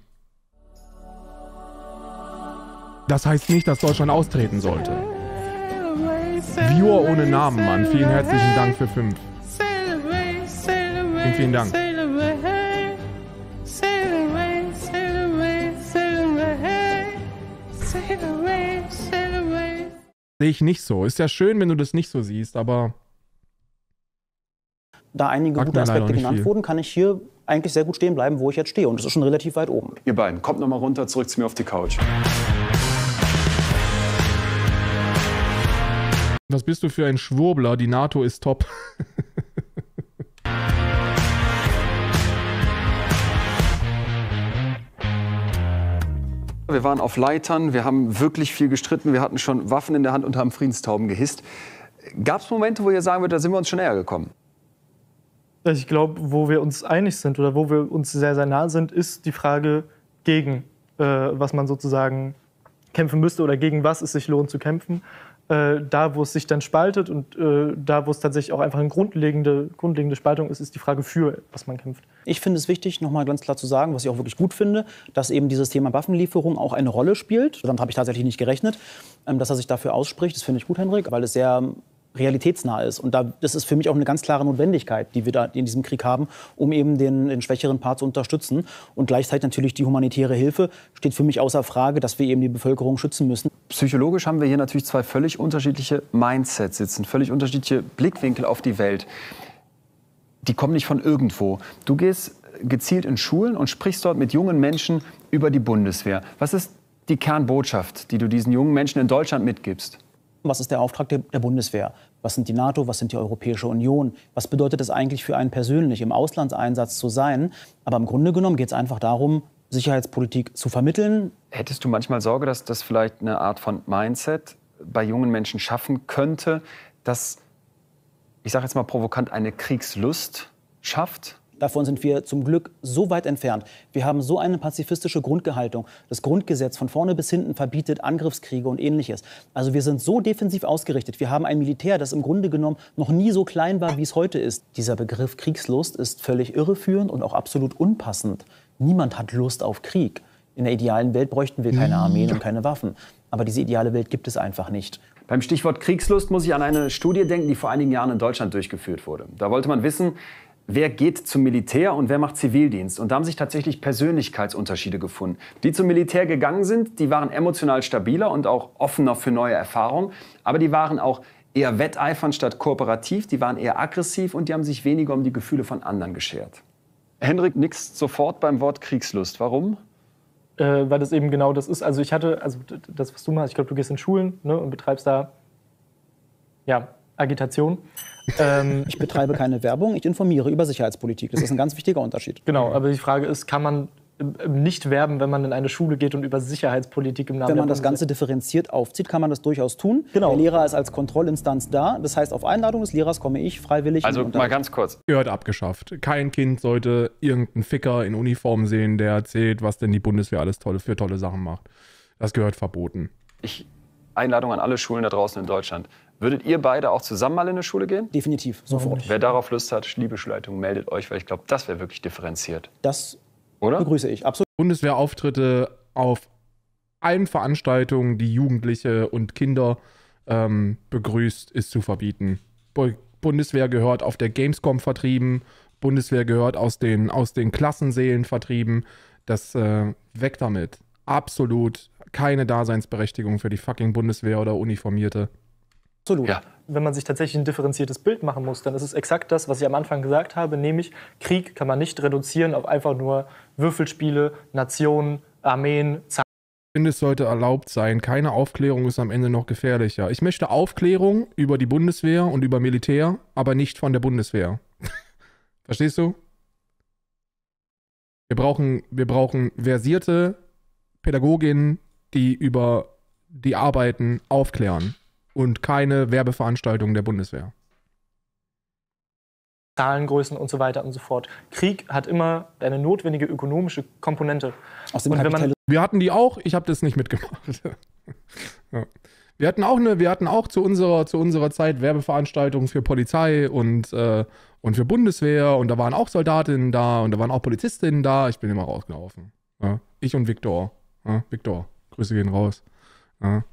das heißt nicht, dass Deutschland austreten sollte. Viewer ohne Namen, Mann. Vielen herzlichen Dank für 5. Vielen, vielen Dank. Sehe ich nicht so. Ist ja schön, wenn du das nicht so siehst, aber. Da einige gute Aspekte genannt wurden, kann ich hier eigentlich sehr gut stehen bleiben, wo ich jetzt stehe. Und das ist schon relativ weit oben. Ihr beiden, kommt nochmal runter, zurück zu mir auf die Couch. Was bist du für ein Schwurbler? Die NATO ist top. Wir waren auf Leitern, wir haben wirklich viel gestritten, wir hatten schon Waffen in der Hand und haben Friedenstauben gehisst. Gab es Momente, wo ihr sagen würdet, da sind wir uns schon näher gekommen? Also ich glaube, wo wir uns einig sind oder wo wir uns sehr, sehr nah sind, ist die Frage, gegen äh, was man sozusagen kämpfen müsste oder gegen was es sich lohnt zu kämpfen. Äh, da, wo es sich dann spaltet und äh, da, wo es tatsächlich auch einfach eine grundlegende, grundlegende Spaltung ist, ist die Frage, für was man kämpft. Ich finde es wichtig, nochmal ganz klar zu sagen, was ich auch wirklich gut finde, dass eben dieses Thema Waffenlieferung auch eine Rolle spielt. Damit habe ich tatsächlich nicht gerechnet, ähm, dass er sich dafür ausspricht. Das finde ich gut, Henrik, weil es sehr realitätsnah ist. Und da, das ist für mich auch eine ganz klare Notwendigkeit, die wir da in diesem Krieg haben, um eben den, den schwächeren Part zu unterstützen. Und gleichzeitig natürlich die humanitäre Hilfe steht für mich außer Frage, dass wir eben die Bevölkerung schützen müssen. Psychologisch haben wir hier natürlich zwei völlig unterschiedliche Mindsets sitzen, völlig unterschiedliche Blickwinkel auf die Welt. Die kommen nicht von irgendwo. Du gehst gezielt in Schulen und sprichst dort mit jungen Menschen über die Bundeswehr. Was ist die Kernbotschaft, die du diesen jungen Menschen in Deutschland mitgibst? was ist der Auftrag der, der Bundeswehr? Was sind die NATO? Was sind die Europäische Union? Was bedeutet es eigentlich für einen persönlich, im Auslandseinsatz zu sein? Aber im Grunde genommen geht es einfach darum, Sicherheitspolitik zu vermitteln. Hättest du manchmal Sorge, dass das vielleicht eine Art von Mindset bei jungen Menschen schaffen könnte, dass, ich sage jetzt mal provokant, eine Kriegslust schafft? Davon sind wir zum Glück so weit entfernt. Wir haben so eine pazifistische Grundgehaltung. Das Grundgesetz von vorne bis hinten verbietet Angriffskriege und ähnliches. Also wir sind so defensiv ausgerichtet. Wir haben ein Militär, das im Grunde genommen noch nie so klein war, wie es heute ist. Dieser Begriff Kriegslust ist völlig irreführend und auch absolut unpassend. Niemand hat Lust auf Krieg. In der idealen Welt bräuchten wir keine Armeen und keine Waffen. Aber diese ideale Welt gibt es einfach nicht. Beim Stichwort Kriegslust muss ich an eine Studie denken, die vor einigen Jahren in Deutschland durchgeführt wurde. Da wollte man wissen, wer geht zum Militär und wer macht Zivildienst. Und da haben sich tatsächlich Persönlichkeitsunterschiede gefunden. Die zum Militär gegangen sind, die waren emotional stabiler und auch offener für neue Erfahrungen, aber die waren auch eher wetteifern statt kooperativ, die waren eher aggressiv und die haben sich weniger um die Gefühle von anderen geschert. Henrik nickst sofort beim Wort Kriegslust. Warum? Äh, weil das eben genau das ist. Also ich hatte, also das, was du machst, ich glaube, du gehst in Schulen ne, und betreibst da ja, Agitation. Ähm, ähm, ich betreibe keine Werbung, ich informiere über Sicherheitspolitik. Das ist ein ganz wichtiger Unterschied. Genau, aber die Frage ist, kann man äh, nicht werben, wenn man in eine Schule geht und über Sicherheitspolitik im Namen Wenn man das Ganze differenziert aufzieht, kann man das durchaus tun. Genau. Der Lehrer ist als Kontrollinstanz da. Das heißt, auf Einladung des Lehrers komme ich freiwillig. Also mal ganz kurz. Gehört abgeschafft. Kein Kind sollte irgendeinen Ficker in Uniform sehen, der erzählt, was denn die Bundeswehr alles tolle für tolle Sachen macht. Das gehört verboten. Ich, Einladung an alle Schulen da draußen in Deutschland. Würdet ihr beide auch zusammen mal in eine Schule gehen? Definitiv, sofort. Wer darauf Lust hat, liebe Schulleitung, meldet euch, weil ich glaube, das wäre wirklich differenziert. Das Oder? begrüße ich, absolut. Bundeswehrauftritte auf allen Veranstaltungen, die Jugendliche und Kinder ähm, begrüßt, ist zu verbieten. Bundeswehr gehört auf der Gamescom vertrieben, Bundeswehr gehört aus den, aus den Klassenseelen vertrieben. Das äh, weg damit. Absolut keine Daseinsberechtigung für die fucking Bundeswehr oder Uniformierte. Absolut. Ja. Wenn man sich tatsächlich ein differenziertes Bild machen muss, dann ist es exakt das, was ich am Anfang gesagt habe, nämlich Krieg kann man nicht reduzieren auf einfach nur Würfelspiele, Nationen, Armeen, Zahlen. Ich finde, es sollte erlaubt sein. Keine Aufklärung ist am Ende noch gefährlicher. Ich möchte Aufklärung über die Bundeswehr und über Militär, aber nicht von der Bundeswehr. *laughs* Verstehst du? Wir brauchen, wir brauchen versierte Pädagoginnen, die über die Arbeiten aufklären und keine Werbeveranstaltung der Bundeswehr. Zahlengrößen und so weiter und so fort. Krieg hat immer eine notwendige ökonomische Komponente. Aus dem wenn man wir hatten die auch, ich habe das nicht mitgemacht. *laughs* ja. Wir hatten auch eine, wir hatten auch zu unserer, zu unserer Zeit Werbeveranstaltungen für Polizei und, äh, und für Bundeswehr und da waren auch Soldatinnen da und da waren auch Polizistinnen da. Ich bin immer rausgelaufen. Ja. Ich und Viktor. Ja. Viktor, Grüße gehen raus. Ja.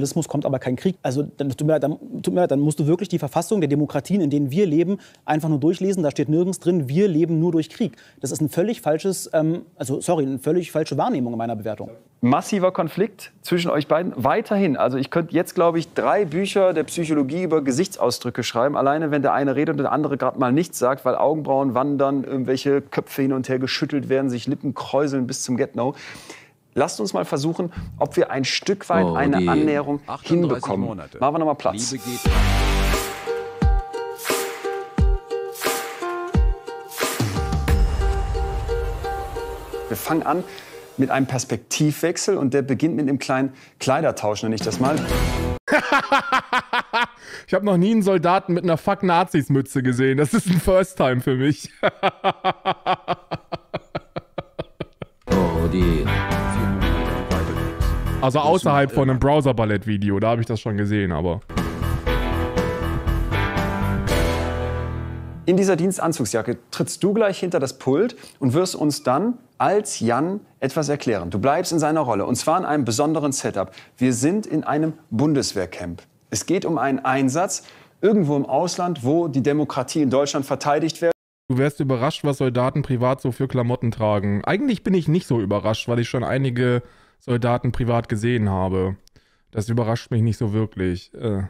Journalismus kommt aber kein Krieg. Also dann, tut mir leid, dann, tut mir leid, dann musst du wirklich die Verfassung der Demokratien, in denen wir leben, einfach nur durchlesen. Da steht nirgends drin, wir leben nur durch Krieg. Das ist ein völlig falsches, ähm, also sorry, eine völlig falsche Wahrnehmung in meiner Bewertung. Massiver Konflikt zwischen euch beiden weiterhin. Also ich könnte jetzt, glaube ich, drei Bücher der Psychologie über Gesichtsausdrücke schreiben. Alleine, wenn der eine redet und der andere gerade mal nichts sagt, weil Augenbrauen wandern, irgendwelche Köpfe hin und her geschüttelt werden, sich Lippen kräuseln bis zum Get-No. Lasst uns mal versuchen, ob wir ein Stück weit oh, eine die. Annäherung hinbekommen. Monate. Machen wir nochmal Platz. wir fangen an mit einem Perspektivwechsel und der beginnt mit einem kleinen Kleidertausch, nenne ich das mal. *laughs* ich habe noch nie einen Soldaten mit einer Fuck Nazis Mütze gesehen. Das ist ein First Time für mich. *laughs* oh, die. Also außerhalb von äh, einem Browser-Ballett-Video, da habe ich das schon gesehen, aber... In dieser Dienstanzugsjacke trittst du gleich hinter das Pult und wirst uns dann als Jan etwas erklären. Du bleibst in seiner Rolle und zwar in einem besonderen Setup. Wir sind in einem Bundeswehrcamp. Es geht um einen Einsatz irgendwo im Ausland, wo die Demokratie in Deutschland verteidigt wird. Du wärst überrascht, was Soldaten privat so für Klamotten tragen. Eigentlich bin ich nicht so überrascht, weil ich schon einige Soldaten privat gesehen habe. Das überrascht mich nicht so wirklich. Äh,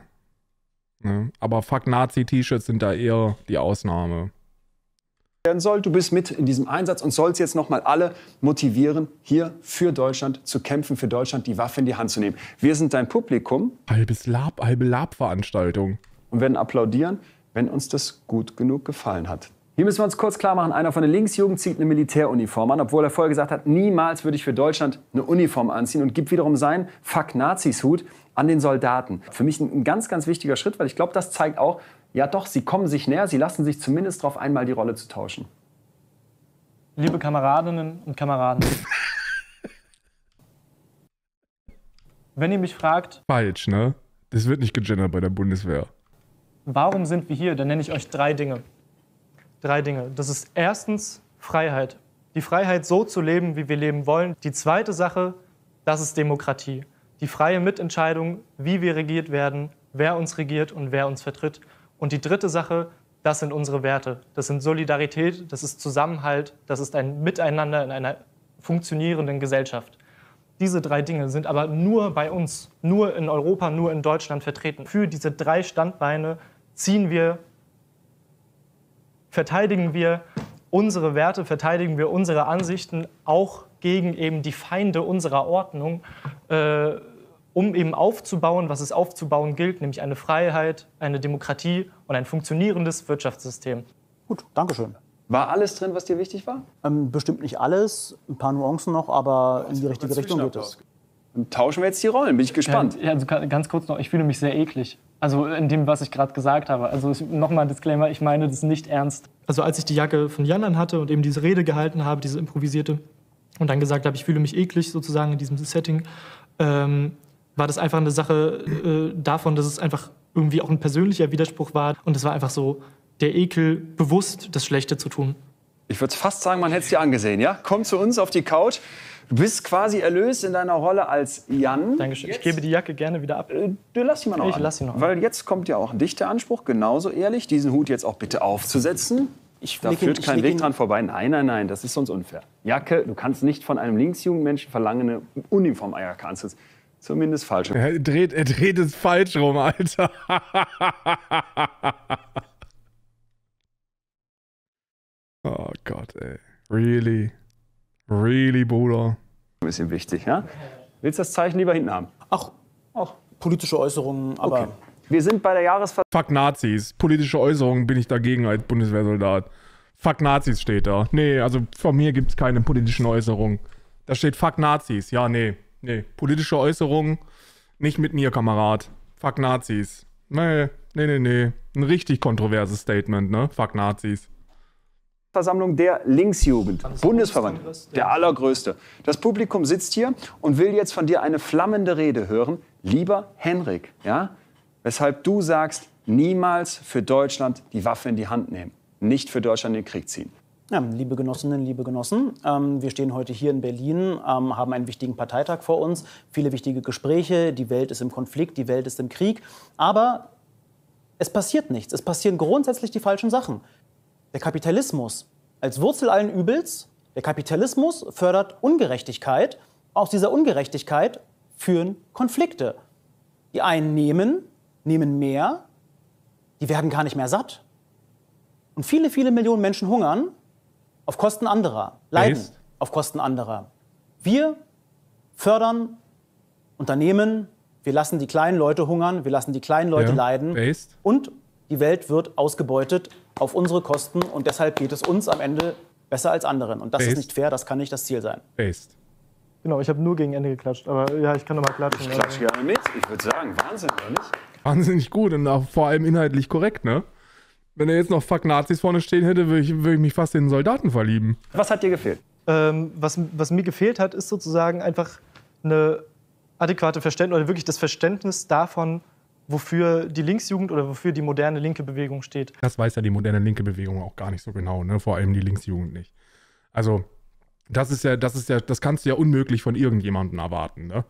ne? Aber fuck Nazi-T-Shirts sind da eher die Ausnahme. Soll. Du bist mit in diesem Einsatz und sollst jetzt nochmal alle motivieren, hier für Deutschland zu kämpfen, für Deutschland die Waffe in die Hand zu nehmen. Wir sind dein Publikum. Halbes Lab, halbe Lab-Veranstaltung. Und werden applaudieren, wenn uns das gut genug gefallen hat. Hier müssen wir uns kurz klar machen, einer von der Linksjugend zieht eine Militäruniform an, obwohl er vorher gesagt hat, niemals würde ich für Deutschland eine Uniform anziehen und gibt wiederum seinen Fuck-Nazis-Hut an den Soldaten. Für mich ein ganz, ganz wichtiger Schritt, weil ich glaube, das zeigt auch, ja doch, sie kommen sich näher, sie lassen sich zumindest darauf einmal die Rolle zu tauschen. Liebe Kameradinnen und Kameraden. wenn ihr mich fragt... Falsch, ne? Das wird nicht gegendert bei der Bundeswehr. Warum sind wir hier? Dann nenne ich euch drei Dinge drei Dinge. Das ist erstens Freiheit. Die Freiheit, so zu leben, wie wir leben wollen. Die zweite Sache, das ist Demokratie. Die freie Mitentscheidung, wie wir regiert werden, wer uns regiert und wer uns vertritt. Und die dritte Sache, das sind unsere Werte. Das sind Solidarität, das ist Zusammenhalt, das ist ein Miteinander in einer funktionierenden Gesellschaft. Diese drei Dinge sind aber nur bei uns, nur in Europa, nur in Deutschland vertreten. Für diese drei Standbeine ziehen wir verteidigen wir unsere Werte, verteidigen wir unsere Ansichten auch gegen eben die Feinde unserer Ordnung, äh, um eben aufzubauen, was es aufzubauen gilt, nämlich eine Freiheit, eine Demokratie und ein funktionierendes Wirtschaftssystem. Gut, danke schön. War alles drin, was dir wichtig war? Ähm, bestimmt nicht alles, ein paar Nuancen noch, aber in die richtige Richtung geht es. Dann tauschen wir jetzt die Rollen, bin ich gespannt. Äh, ja, also ganz kurz noch, ich fühle mich sehr eklig. Also in dem, was ich gerade gesagt habe. Also nochmal ein Disclaimer, ich meine das nicht ernst. Also als ich die Jacke von Jan an hatte und eben diese Rede gehalten habe, diese improvisierte, und dann gesagt habe, ich fühle mich eklig sozusagen in diesem Setting, ähm, war das einfach eine Sache äh, davon, dass es einfach irgendwie auch ein persönlicher Widerspruch war. Und es war einfach so der Ekel, bewusst das Schlechte zu tun. Ich würde fast sagen, man hätte es dir angesehen, ja? Komm zu uns auf die Couch. Du bist quasi erlöst in deiner Rolle als Jan. Dankeschön. ich gebe die Jacke gerne wieder ab. Äh, du lass sie mal noch Ich an. lass sie noch Weil jetzt kommt ja auch ein dichter Anspruch, genauso ehrlich, diesen Hut jetzt auch bitte aufzusetzen. Ich da führt ihn, kein Weg ihn. dran vorbei. Nein, nein, nein, das ist sonst unfair. Jacke, du kannst nicht von einem linksjungen Menschen verlangen, eine Uniform Jacke anzusetzen. Zumindest falsch. Er dreht, er dreht es falsch rum, Alter. *laughs* oh Gott, ey. Really? Really, Bruder? Ein bisschen wichtig, ja? Willst du das Zeichen lieber hinten haben? Ach, ach politische Äußerungen, aber... Okay. Wir sind bei der Jahresver... Fuck Nazis. Politische Äußerungen bin ich dagegen als Bundeswehrsoldat. Fuck Nazis steht da. Nee, also von mir gibt es keine politischen Äußerungen. Da steht Fuck Nazis. Ja, nee. Nee. Politische Äußerungen nicht mit mir, Kamerad. Fuck Nazis. Nee, nee, nee, nee. Ein richtig kontroverses Statement, ne? Fuck Nazis. Versammlung der Linksjugend, Bundesverband, der allergrößte. Das Publikum sitzt hier und will jetzt von dir eine flammende Rede hören. Lieber Henrik, ja? Weshalb du sagst, niemals für Deutschland die Waffe in die Hand nehmen, nicht für Deutschland in den Krieg ziehen. Ja, liebe Genossinnen, liebe Genossen, ähm, wir stehen heute hier in Berlin, ähm, haben einen wichtigen Parteitag vor uns, viele wichtige Gespräche, die Welt ist im Konflikt, die Welt ist im Krieg, aber es passiert nichts, es passieren grundsätzlich die falschen Sachen. Der Kapitalismus als Wurzel allen Übels, der Kapitalismus fördert Ungerechtigkeit. Aus dieser Ungerechtigkeit führen Konflikte. Die einen nehmen, nehmen mehr, die werden gar nicht mehr satt. Und viele, viele Millionen Menschen hungern auf Kosten anderer, leiden Echt? auf Kosten anderer. Wir fördern Unternehmen, wir lassen die kleinen Leute hungern, wir lassen die kleinen Leute ja, leiden. Based. Und die Welt wird ausgebeutet auf unsere Kosten und deshalb geht es uns am Ende besser als anderen. Und das Based. ist nicht fair, das kann nicht das Ziel sein. Based. Genau, ich habe nur gegen Ende geklatscht, aber ja, ich kann nochmal klatschen. Ich klatsche gerne mit, ich würde sagen, Wahnsinn, oder nicht? Wahnsinnig gut und auch vor allem inhaltlich korrekt, ne? Wenn er jetzt noch Fuck Nazis vorne stehen hätte, würde ich, würd ich mich fast in den Soldaten verlieben. Was hat dir gefehlt? Ähm, was, was mir gefehlt hat, ist sozusagen einfach eine adäquate Verständnis oder wirklich das Verständnis davon, wofür die Linksjugend oder wofür die moderne linke Bewegung steht. Das weiß ja die moderne linke Bewegung auch gar nicht so genau, ne? vor allem die Linksjugend nicht. Also das ist ja, das ist ja, das kannst du ja unmöglich von irgendjemandem erwarten. Ne?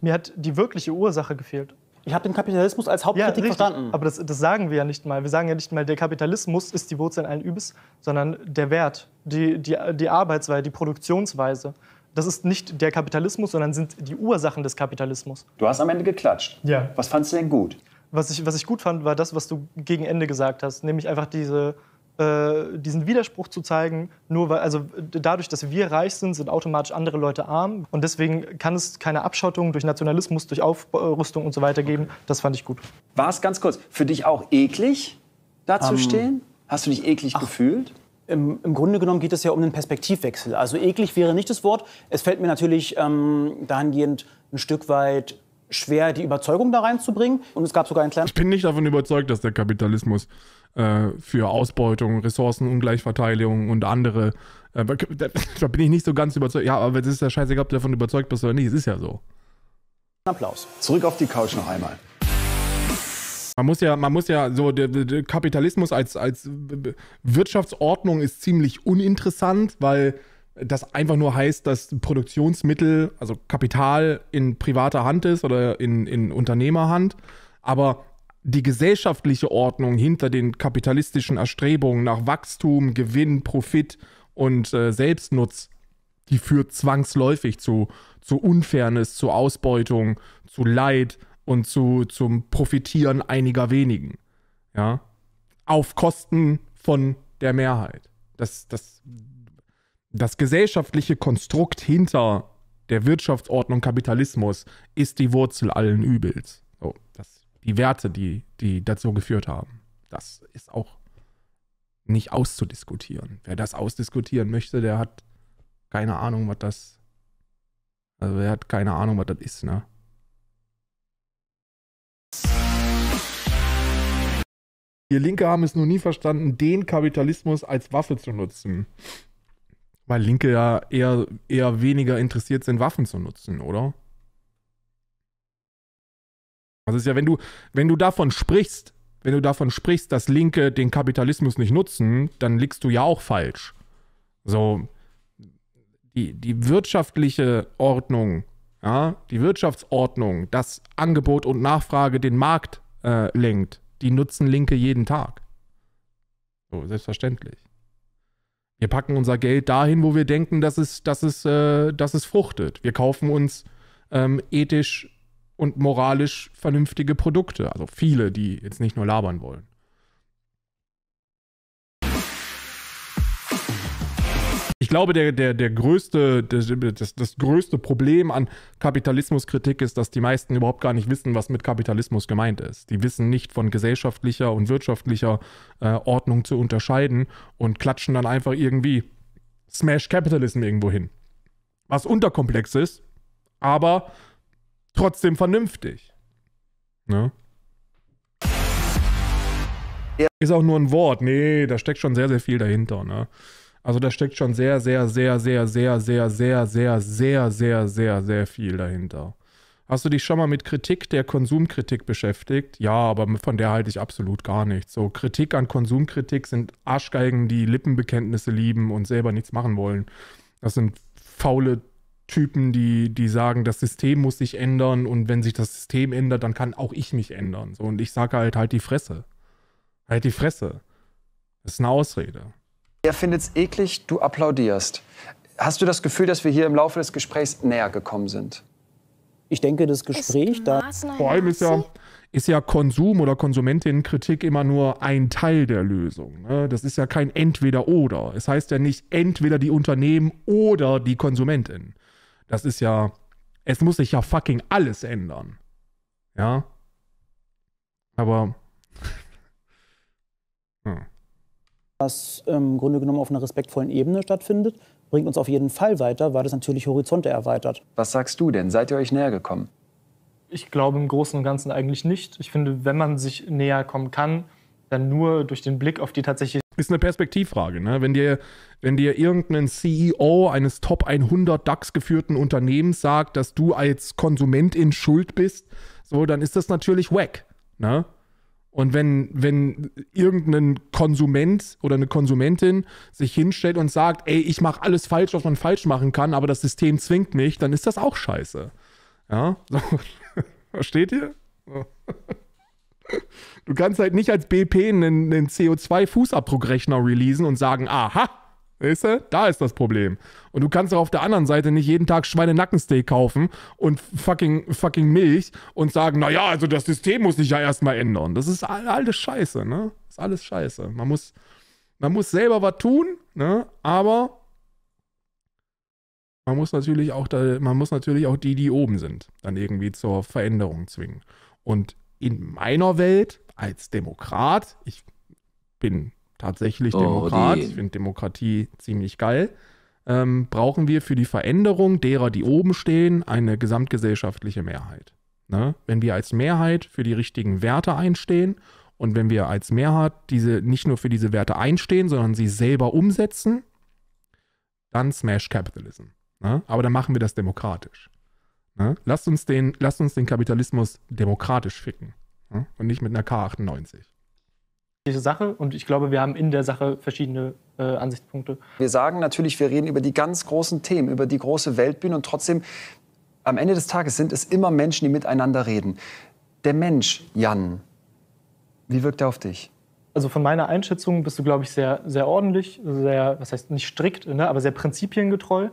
Mir hat die wirkliche Ursache gefehlt. Ich habe den Kapitalismus als Hauptkritik ja, verstanden. Aber das, das, sagen wir ja nicht mal. Wir sagen ja nicht mal, der Kapitalismus ist die Wurzel allen Übels, sondern der Wert, die, die, die Arbeitsweise, die Produktionsweise. Das ist nicht der Kapitalismus, sondern sind die Ursachen des Kapitalismus. Du hast am Ende geklatscht. Ja. Was fandst du denn gut? Was ich, was ich gut fand, war das, was du gegen Ende gesagt hast, nämlich einfach diese, äh, diesen Widerspruch zu zeigen, nur weil, also dadurch, dass wir reich sind, sind automatisch andere Leute arm und deswegen kann es keine Abschottung durch Nationalismus, durch Aufrüstung und so weiter geben. Das fand ich gut. War es ganz kurz für dich auch eklig, dazustehen? Ähm, Hast du dich eklig Ach. gefühlt? Im, Im, Grunde genommen geht es ja um einen Perspektivwechsel. Also eklig wäre nicht das Wort. Es fällt mir natürlich ähm, dahingehend ein Stück weit schwer, die Überzeugung da reinzubringen. Und es gab sogar einen kleinen. Ich bin nicht davon überzeugt, dass der Kapitalismus äh, für Ausbeutung, Ressourcenungleichverteilung und andere. Äh, da, da, bin ich nicht so ganz überzeugt. Ja, aber es ist ja scheißegal, ob du davon überzeugt bist oder nicht. Es ist ja so. Applaus. Zurück auf die Couch noch einmal. Man muss ja, man muss ja so, der, der Kapitalismus als, als Wirtschaftsordnung ist ziemlich uninteressant, weil das einfach nur heißt, dass Produktionsmittel, also Kapital in privater Hand ist oder in, in Unternehmerhand. Aber die gesellschaftliche Ordnung hinter den kapitalistischen Erstrebungen nach Wachstum, Gewinn, Profit und äh, Selbstnutz, die führt zwangsläufig zu, zu Unfairness, zu Ausbeutung, zu Leid, und zu, zum Profitieren einiger wenigen. Ja. Auf Kosten von der Mehrheit. Das, das, das gesellschaftliche Konstrukt hinter der Wirtschaftsordnung Kapitalismus ist die Wurzel allen Übels. So, das, die Werte, die, die dazu geführt haben. Das ist auch nicht auszudiskutieren. Wer das ausdiskutieren möchte, der hat keine Ahnung, was das. Also, er hat keine Ahnung, was das ist, ne? Wir Linke haben es noch nie verstanden, den Kapitalismus als Waffe zu nutzen. Weil Linke ja eher, eher weniger interessiert sind, Waffen zu nutzen, oder? Also ist ja, wenn du, wenn du davon sprichst, wenn du davon sprichst, dass Linke den Kapitalismus nicht nutzen, dann liegst du ja auch falsch. So, die, die wirtschaftliche Ordnung ja, die Wirtschaftsordnung, das Angebot und Nachfrage den Markt äh, lenkt, die nutzen Linke jeden Tag. So, selbstverständlich. Wir packen unser Geld dahin, wo wir denken, dass es, dass es, äh, dass es fruchtet. Wir kaufen uns ähm, ethisch und moralisch vernünftige Produkte. Also viele, die jetzt nicht nur labern wollen. glaube, der, der, der größte, der, das, das größte Problem an Kapitalismuskritik ist, dass die meisten überhaupt gar nicht wissen, was mit Kapitalismus gemeint ist. Die wissen nicht von gesellschaftlicher und wirtschaftlicher äh, Ordnung zu unterscheiden und klatschen dann einfach irgendwie Smash Capitalism irgendwo hin. Was unterkomplex ist, aber trotzdem vernünftig. Ne? Ist auch nur ein Wort. Nee, da steckt schon sehr, sehr viel dahinter. Ne? Also da steckt schon sehr, sehr, sehr, sehr, sehr, sehr, sehr, sehr, sehr, sehr, sehr, sehr viel dahinter. Hast du dich schon mal mit Kritik der Konsumkritik beschäftigt? Ja, aber von der halte ich absolut gar nichts. So Kritik an Konsumkritik sind Arschgeigen, die Lippenbekenntnisse lieben und selber nichts machen wollen. Das sind faule Typen, die, die sagen, das System muss sich ändern und wenn sich das System ändert, dann kann auch ich mich ändern. So, und ich sage halt halt die Fresse. Halt die Fresse. Das ist eine Ausrede. Er findet es eklig, du applaudierst. Hast du das Gefühl, dass wir hier im Laufe des Gesprächs näher gekommen sind? Ich denke, das Gespräch da. Vor allem ist ja, ist ja Konsum oder Konsumentinnenkritik immer nur ein Teil der Lösung. Ne? Das ist ja kein Entweder-Oder. Es heißt ja nicht entweder die Unternehmen oder die Konsumentinnen. Das ist ja. Es muss sich ja fucking alles ändern. Ja? Aber. *laughs* hm was ähm, im Grunde genommen auf einer respektvollen Ebene stattfindet, bringt uns auf jeden Fall weiter, weil das natürlich Horizonte erweitert. Was sagst du denn? Seid ihr euch näher gekommen? Ich glaube im Großen und Ganzen eigentlich nicht. Ich finde, wenn man sich näher kommen kann, dann nur durch den Blick auf die tatsächliche ist eine Perspektivfrage. Ne? Wenn, dir, wenn dir irgendein CEO eines Top 100 DAX geführten Unternehmens sagt, dass du als Konsument in schuld bist, so, dann ist das natürlich wack. Ne? Und wenn, wenn irgendein Konsument oder eine Konsumentin sich hinstellt und sagt, ey, ich mache alles falsch, was man falsch machen kann, aber das System zwingt mich, dann ist das auch scheiße. Ja, so. *laughs* versteht ihr? Du kannst halt nicht als BP einen, einen CO2-Fußabdruckrechner releasen und sagen, aha, Weißt du? Da ist das Problem. Und du kannst auch auf der anderen Seite nicht jeden Tag Schweinenackensteak kaufen und fucking, fucking Milch und sagen, naja, also das System muss sich ja erstmal ändern. Das ist alles scheiße, ne? Das ist alles scheiße. Man muss, man muss selber was tun, ne? Aber man muss natürlich auch da, man muss natürlich auch die, die oben sind, dann irgendwie zur Veränderung zwingen. Und in meiner Welt als Demokrat, ich bin tatsächlich oh, Demokrat, die. ich finde Demokratie ziemlich geil, ähm, brauchen wir für die Veränderung derer, die oben stehen, eine gesamtgesellschaftliche Mehrheit. Ne? Wenn wir als Mehrheit für die richtigen Werte einstehen und wenn wir als Mehrheit diese nicht nur für diese Werte einstehen, sondern sie selber umsetzen, dann Smash Capitalism. Ne? Aber dann machen wir das demokratisch. Ne? Lasst, uns den, lasst uns den Kapitalismus demokratisch ficken ne? und nicht mit einer K98. Sache und ich glaube, wir haben in der Sache verschiedene äh, Ansichtspunkte. Wir sagen natürlich, wir reden über die ganz großen Themen, über die große Weltbühne und trotzdem, am Ende des Tages sind es immer Menschen, die miteinander reden. Der Mensch, Jan, wie wirkt er auf dich? Also von meiner Einschätzung bist du, glaube ich, sehr, sehr ordentlich, sehr, was heißt nicht strikt, ne, aber sehr prinzipiengetreu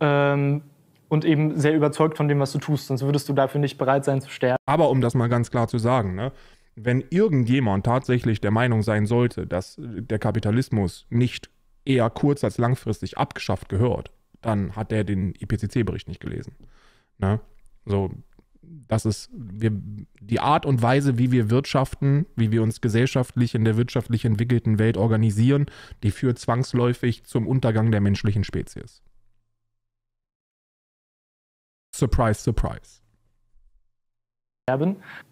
ähm, und eben sehr überzeugt von dem, was du tust. Sonst würdest du dafür nicht bereit sein zu sterben. Aber um das mal ganz klar zu sagen, ne? wenn irgendjemand tatsächlich der Meinung sein sollte, dass äh, der Kapitalismus nicht eher kurz als langfristig abgeschafft gehört, dann hat er den IPCC-Bericht nicht gelesen. Ne? So, das ist wir, die Art und Weise, wie wir wirtschaften, wie wir uns gesellschaftlich in der wirtschaftlich entwickelten Welt organisieren, die führt zwangsläufig zum Untergang der menschlichen Spezies. Surprise, surprise.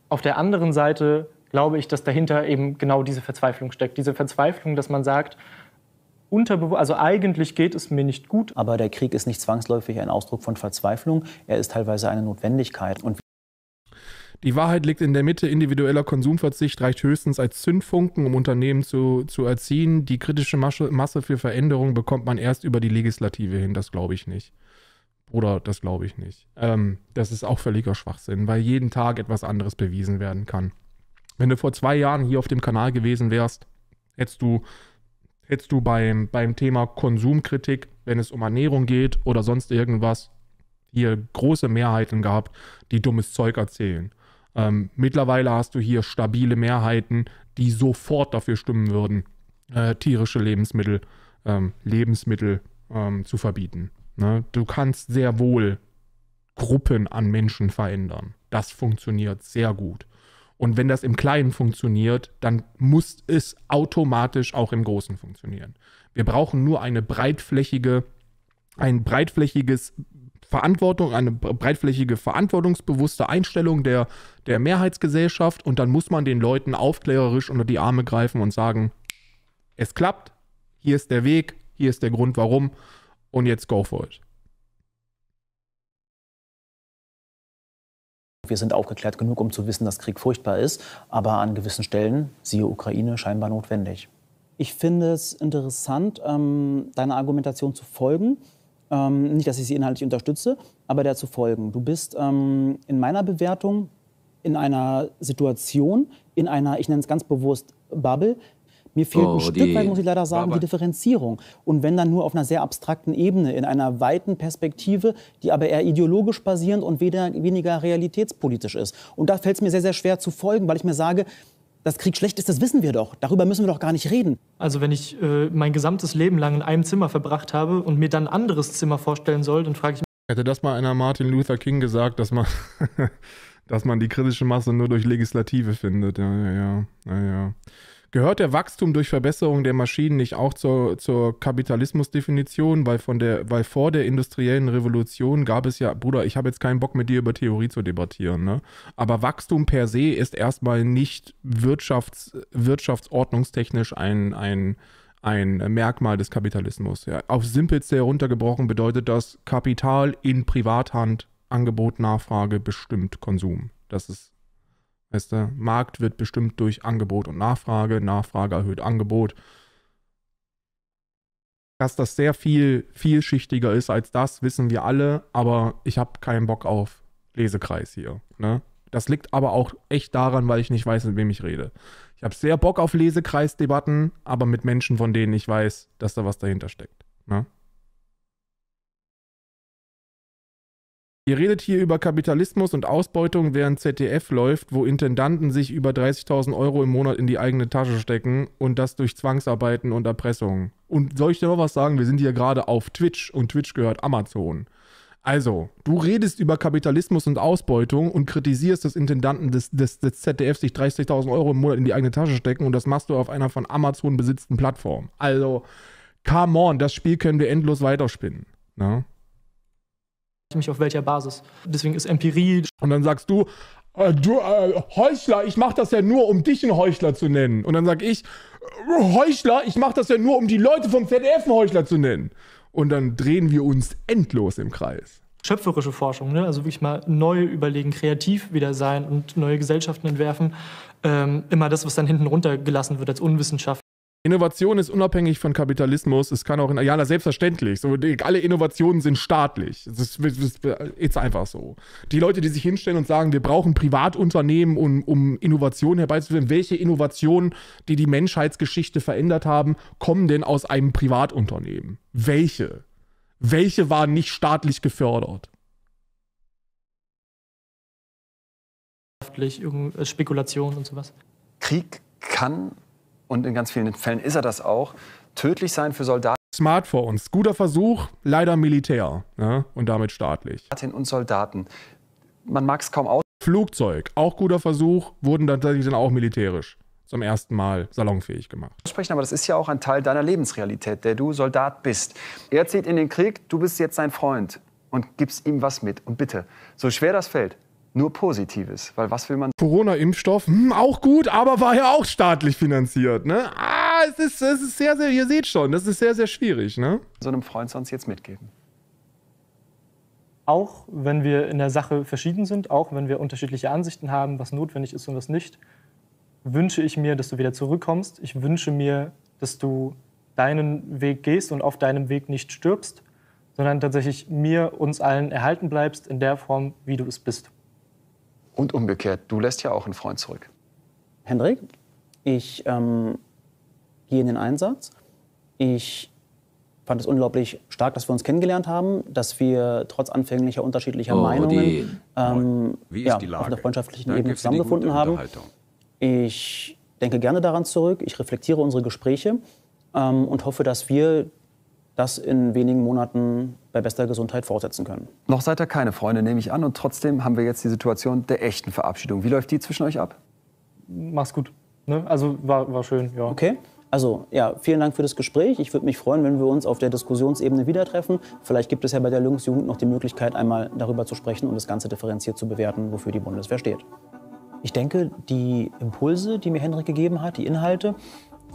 Auf der anderen Seite glaube ich, dass dahinter eben genau diese Verzweiflung steckt. Diese Verzweiflung, dass man sagt, also eigentlich geht es mir nicht gut. Aber der Krieg ist nicht zwangsläufig ein Ausdruck von Verzweiflung, er ist teilweise eine Notwendigkeit. Und die Wahrheit liegt in der Mitte. Individueller Konsumverzicht reicht höchstens als Zündfunken, um Unternehmen zu, zu erziehen. Die kritische Masche, Masse für Veränderung bekommt man erst über die Legislative hin. Das glaube ich nicht. Oder das glaube ich nicht. Ähm, das ist auch völliger Schwachsinn, weil jeden Tag etwas anderes bewiesen werden kann. Wenn du vor zwei Jahren hier auf dem Kanal gewesen wärst, hättest du, hättest du beim, beim Thema Konsumkritik, wenn es um Ernährung geht oder sonst irgendwas, hier große Mehrheiten gehabt, die dummes Zeug erzählen. Ähm, mittlerweile hast du hier stabile Mehrheiten, die sofort dafür stimmen würden, äh, tierische Lebensmittel, ähm, Lebensmittel ähm, zu verbieten. Ne? Du kannst sehr wohl Gruppen an Menschen verändern. Das funktioniert sehr gut. Und wenn das im Kleinen funktioniert, dann muss es automatisch auch im Großen funktionieren. Wir brauchen nur eine breitflächige, ein breitflächiges Verantwortung, eine breitflächige verantwortungsbewusste Einstellung der, der Mehrheitsgesellschaft und dann muss man den Leuten aufklärerisch unter die Arme greifen und sagen, es klappt, hier ist der Weg, hier ist der Grund, warum und jetzt go for it. Wir sind aufgeklärt genug, um zu wissen, dass Krieg furchtbar ist, aber an gewissen Stellen, siehe Ukraine, scheinbar notwendig. Ich finde es interessant, ähm, deiner Argumentation zu folgen. Ähm, nicht, dass ich sie inhaltlich unterstütze, aber der zu folgen. Du bist ähm, in meiner Bewertung in einer Situation, in einer, ich nenne es ganz bewusst, Bubble, mir fehlt oh, ein Stück weit, muss ich leider sagen, die Differenzierung. Und wenn dann nur auf einer sehr abstrakten Ebene, in einer weiten Perspektive, die aber eher ideologisch basierend und weder, weniger realitätspolitisch ist. Und da fällt es mir sehr, sehr schwer zu folgen, weil ich mir sage, dass Krieg schlecht ist, das wissen wir doch. Darüber müssen wir doch gar nicht reden. Also wenn ich äh, mein gesamtes Leben lang in einem Zimmer verbracht habe und mir dann ein anderes Zimmer vorstellen soll, dann frage ich mich... Hätte das mal einer Martin Luther King gesagt, dass man... *laughs* dass man die kritische Masse nur durch Legislative findet. Ja, ja, ja. ja, ja. Gehört der Wachstum durch Verbesserung der Maschinen nicht auch zur, zur Kapitalismusdefinition? Weil, von der, weil vor der industriellen Revolution gab es ja, Bruder, ich habe jetzt keinen Bock mit dir über Theorie zu debattieren, ne? aber Wachstum per se ist erstmal nicht wirtschafts, wirtschaftsordnungstechnisch ein, ein, ein Merkmal des Kapitalismus. Ja. Auf simpelste heruntergebrochen bedeutet das, Kapital in Privathand, Angebot, Nachfrage bestimmt Konsum. Das ist Weißt du, Markt wird bestimmt durch Angebot und Nachfrage, Nachfrage erhöht Angebot. Dass das sehr viel vielschichtiger ist als das, wissen wir alle, aber ich habe keinen Bock auf Lesekreis hier. Ne? Das liegt aber auch echt daran, weil ich nicht weiß, mit wem ich rede. Ich habe sehr Bock auf Lesekreisdebatten, aber mit Menschen, von denen ich weiß, dass da was dahinter steckt. Ne? Ihr redet hier über Kapitalismus und Ausbeutung, während ZDF läuft, wo Intendanten sich über 30.000 Euro im Monat in die eigene Tasche stecken und das durch Zwangsarbeiten und Erpressungen. Und soll ich dir noch was sagen? Wir sind hier gerade auf Twitch und Twitch gehört Amazon. Also, du redest über Kapitalismus und Ausbeutung und kritisierst, dass Intendanten des, des, des ZDF sich 30.000 Euro im Monat in die eigene Tasche stecken und das machst du auf einer von Amazon besitzten Plattform. Also, come on, das Spiel können wir endlos weiterspinnen. Ne? mich auf welcher Basis. Deswegen ist Empirie. Und dann sagst du, äh, du äh, Heuchler, ich mache das ja nur, um dich einen Heuchler zu nennen. Und dann sag ich, äh, Heuchler, ich mache das ja nur, um die Leute vom ZDF einen Heuchler zu nennen. Und dann drehen wir uns endlos im Kreis. Schöpferische Forschung, ne? also wirklich mal neu überlegen, kreativ wieder sein und neue Gesellschaften entwerfen. Ähm, immer das, was dann hinten runtergelassen wird als Unwissenschaft. Innovation ist unabhängig von Kapitalismus. Es kann auch in. Ja, selbstverständlich. So, die, alle Innovationen sind staatlich. Das ist, das ist, einfach so. Die Leute, die sich hinstellen und sagen, wir brauchen Privatunternehmen, um, um Innovationen herbeizuführen, welche Innovationen, die die Menschheitsgeschichte verändert haben, kommen denn aus einem Privatunternehmen? Welche? Welche waren nicht staatlich gefördert? Äh, Spekulationen und sowas. Krieg kann und in ganz vielen Fällen ist er das auch, tödlich sein für Soldaten. Smart vor uns. Guter Versuch, leider Militär ne? und damit staatlich. Und Soldaten. Man mag es kaum aus. Flugzeug, auch guter Versuch, wurden dann tatsächlich dann auch militärisch zum ersten Mal salonfähig gemacht. Sprechen, aber das ist ja auch ein Teil deiner Lebensrealität, der du Soldat bist. Er zieht in den Krieg, du bist jetzt sein Freund und gibst ihm was mit. Und bitte, so schwer das fällt, nur Positives, weil was will man? Corona-Impfstoff, hm, auch gut, aber war ja auch staatlich finanziert, ne? Ah, es ist, es ist sehr, sehr, ihr seht schon, das ist sehr, sehr schwierig, ne? So einem Freund sonst jetzt mitgeben. Auch wenn wir in der Sache verschieden sind, auch wenn wir unterschiedliche Ansichten haben, was notwendig ist und was nicht, wünsche ich mir, dass du wieder zurückkommst. Ich wünsche mir, dass du deinen Weg gehst und auf deinem Weg nicht stirbst, sondern tatsächlich mir, uns allen erhalten bleibst in der Form, wie du es bist. Und umgekehrt, du lässt ja auch einen Freund zurück. Hendrik, ich ähm, gehe in den Einsatz. Ich fand es unglaublich stark, dass wir uns kennengelernt haben, dass wir trotz anfänglicher unterschiedlicher oh, Meinungen die, ähm, ja, auf der freundschaftlichen Danke Ebene zusammengefunden haben. Ich denke gerne daran zurück, ich reflektiere unsere Gespräche ähm, und hoffe, dass wir das in wenigen Monaten bei bester Gesundheit fortsetzen können. Noch seid ihr keine Freunde, nehme ich an. Und trotzdem haben wir jetzt die Situation der echten Verabschiedung. Wie läuft die zwischen euch ab? Mach's gut. Ne? Also war, war schön, ja. Okay. Also ja, vielen Dank für das Gespräch. Ich würde mich freuen, wenn wir uns auf der Diskussionsebene wieder treffen. Vielleicht gibt es ja bei der Linksjugend noch die Möglichkeit, einmal darüber zu sprechen und das Ganze differenziert zu bewerten, wofür die Bundeswehr steht. Ich denke, die Impulse, die mir Hendrik gegeben hat, die Inhalte,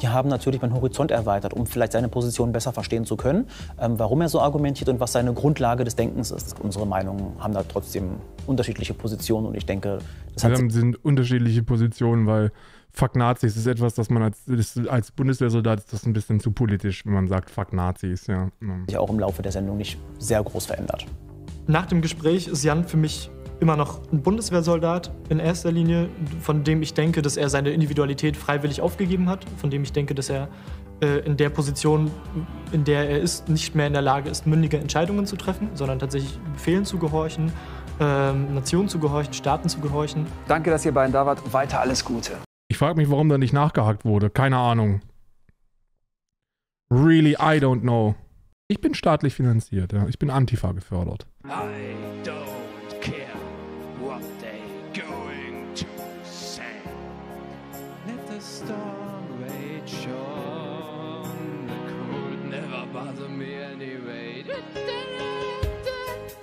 die haben natürlich meinen Horizont erweitert, um vielleicht seine Position besser verstehen zu können, ähm, warum er so argumentiert und was seine Grundlage des Denkens ist. Unsere Meinungen haben da trotzdem unterschiedliche Positionen und ich denke, das hat sind unterschiedliche Positionen, weil Fuck Nazis ist etwas, das man als, als Bundeswehrsoldat ist das ein bisschen zu politisch, wenn man sagt Fuck Nazis. Ja. Sich auch im Laufe der Sendung nicht sehr groß verändert. Nach dem Gespräch ist Jan für mich immer noch ein Bundeswehrsoldat in erster Linie, von dem ich denke, dass er seine Individualität freiwillig aufgegeben hat, von dem ich denke, dass er äh, in der Position, in der er ist, nicht mehr in der Lage ist, mündige Entscheidungen zu treffen, sondern tatsächlich Befehlen zu gehorchen, äh, Nationen zu gehorchen, Staaten zu gehorchen. Danke, dass ihr beiden da wart. Weiter alles Gute. Ich frage mich, warum da nicht nachgehakt wurde. Keine Ahnung. Really, I don't know. Ich bin staatlich finanziert, ja. Ich bin Antifa gefördert. I don't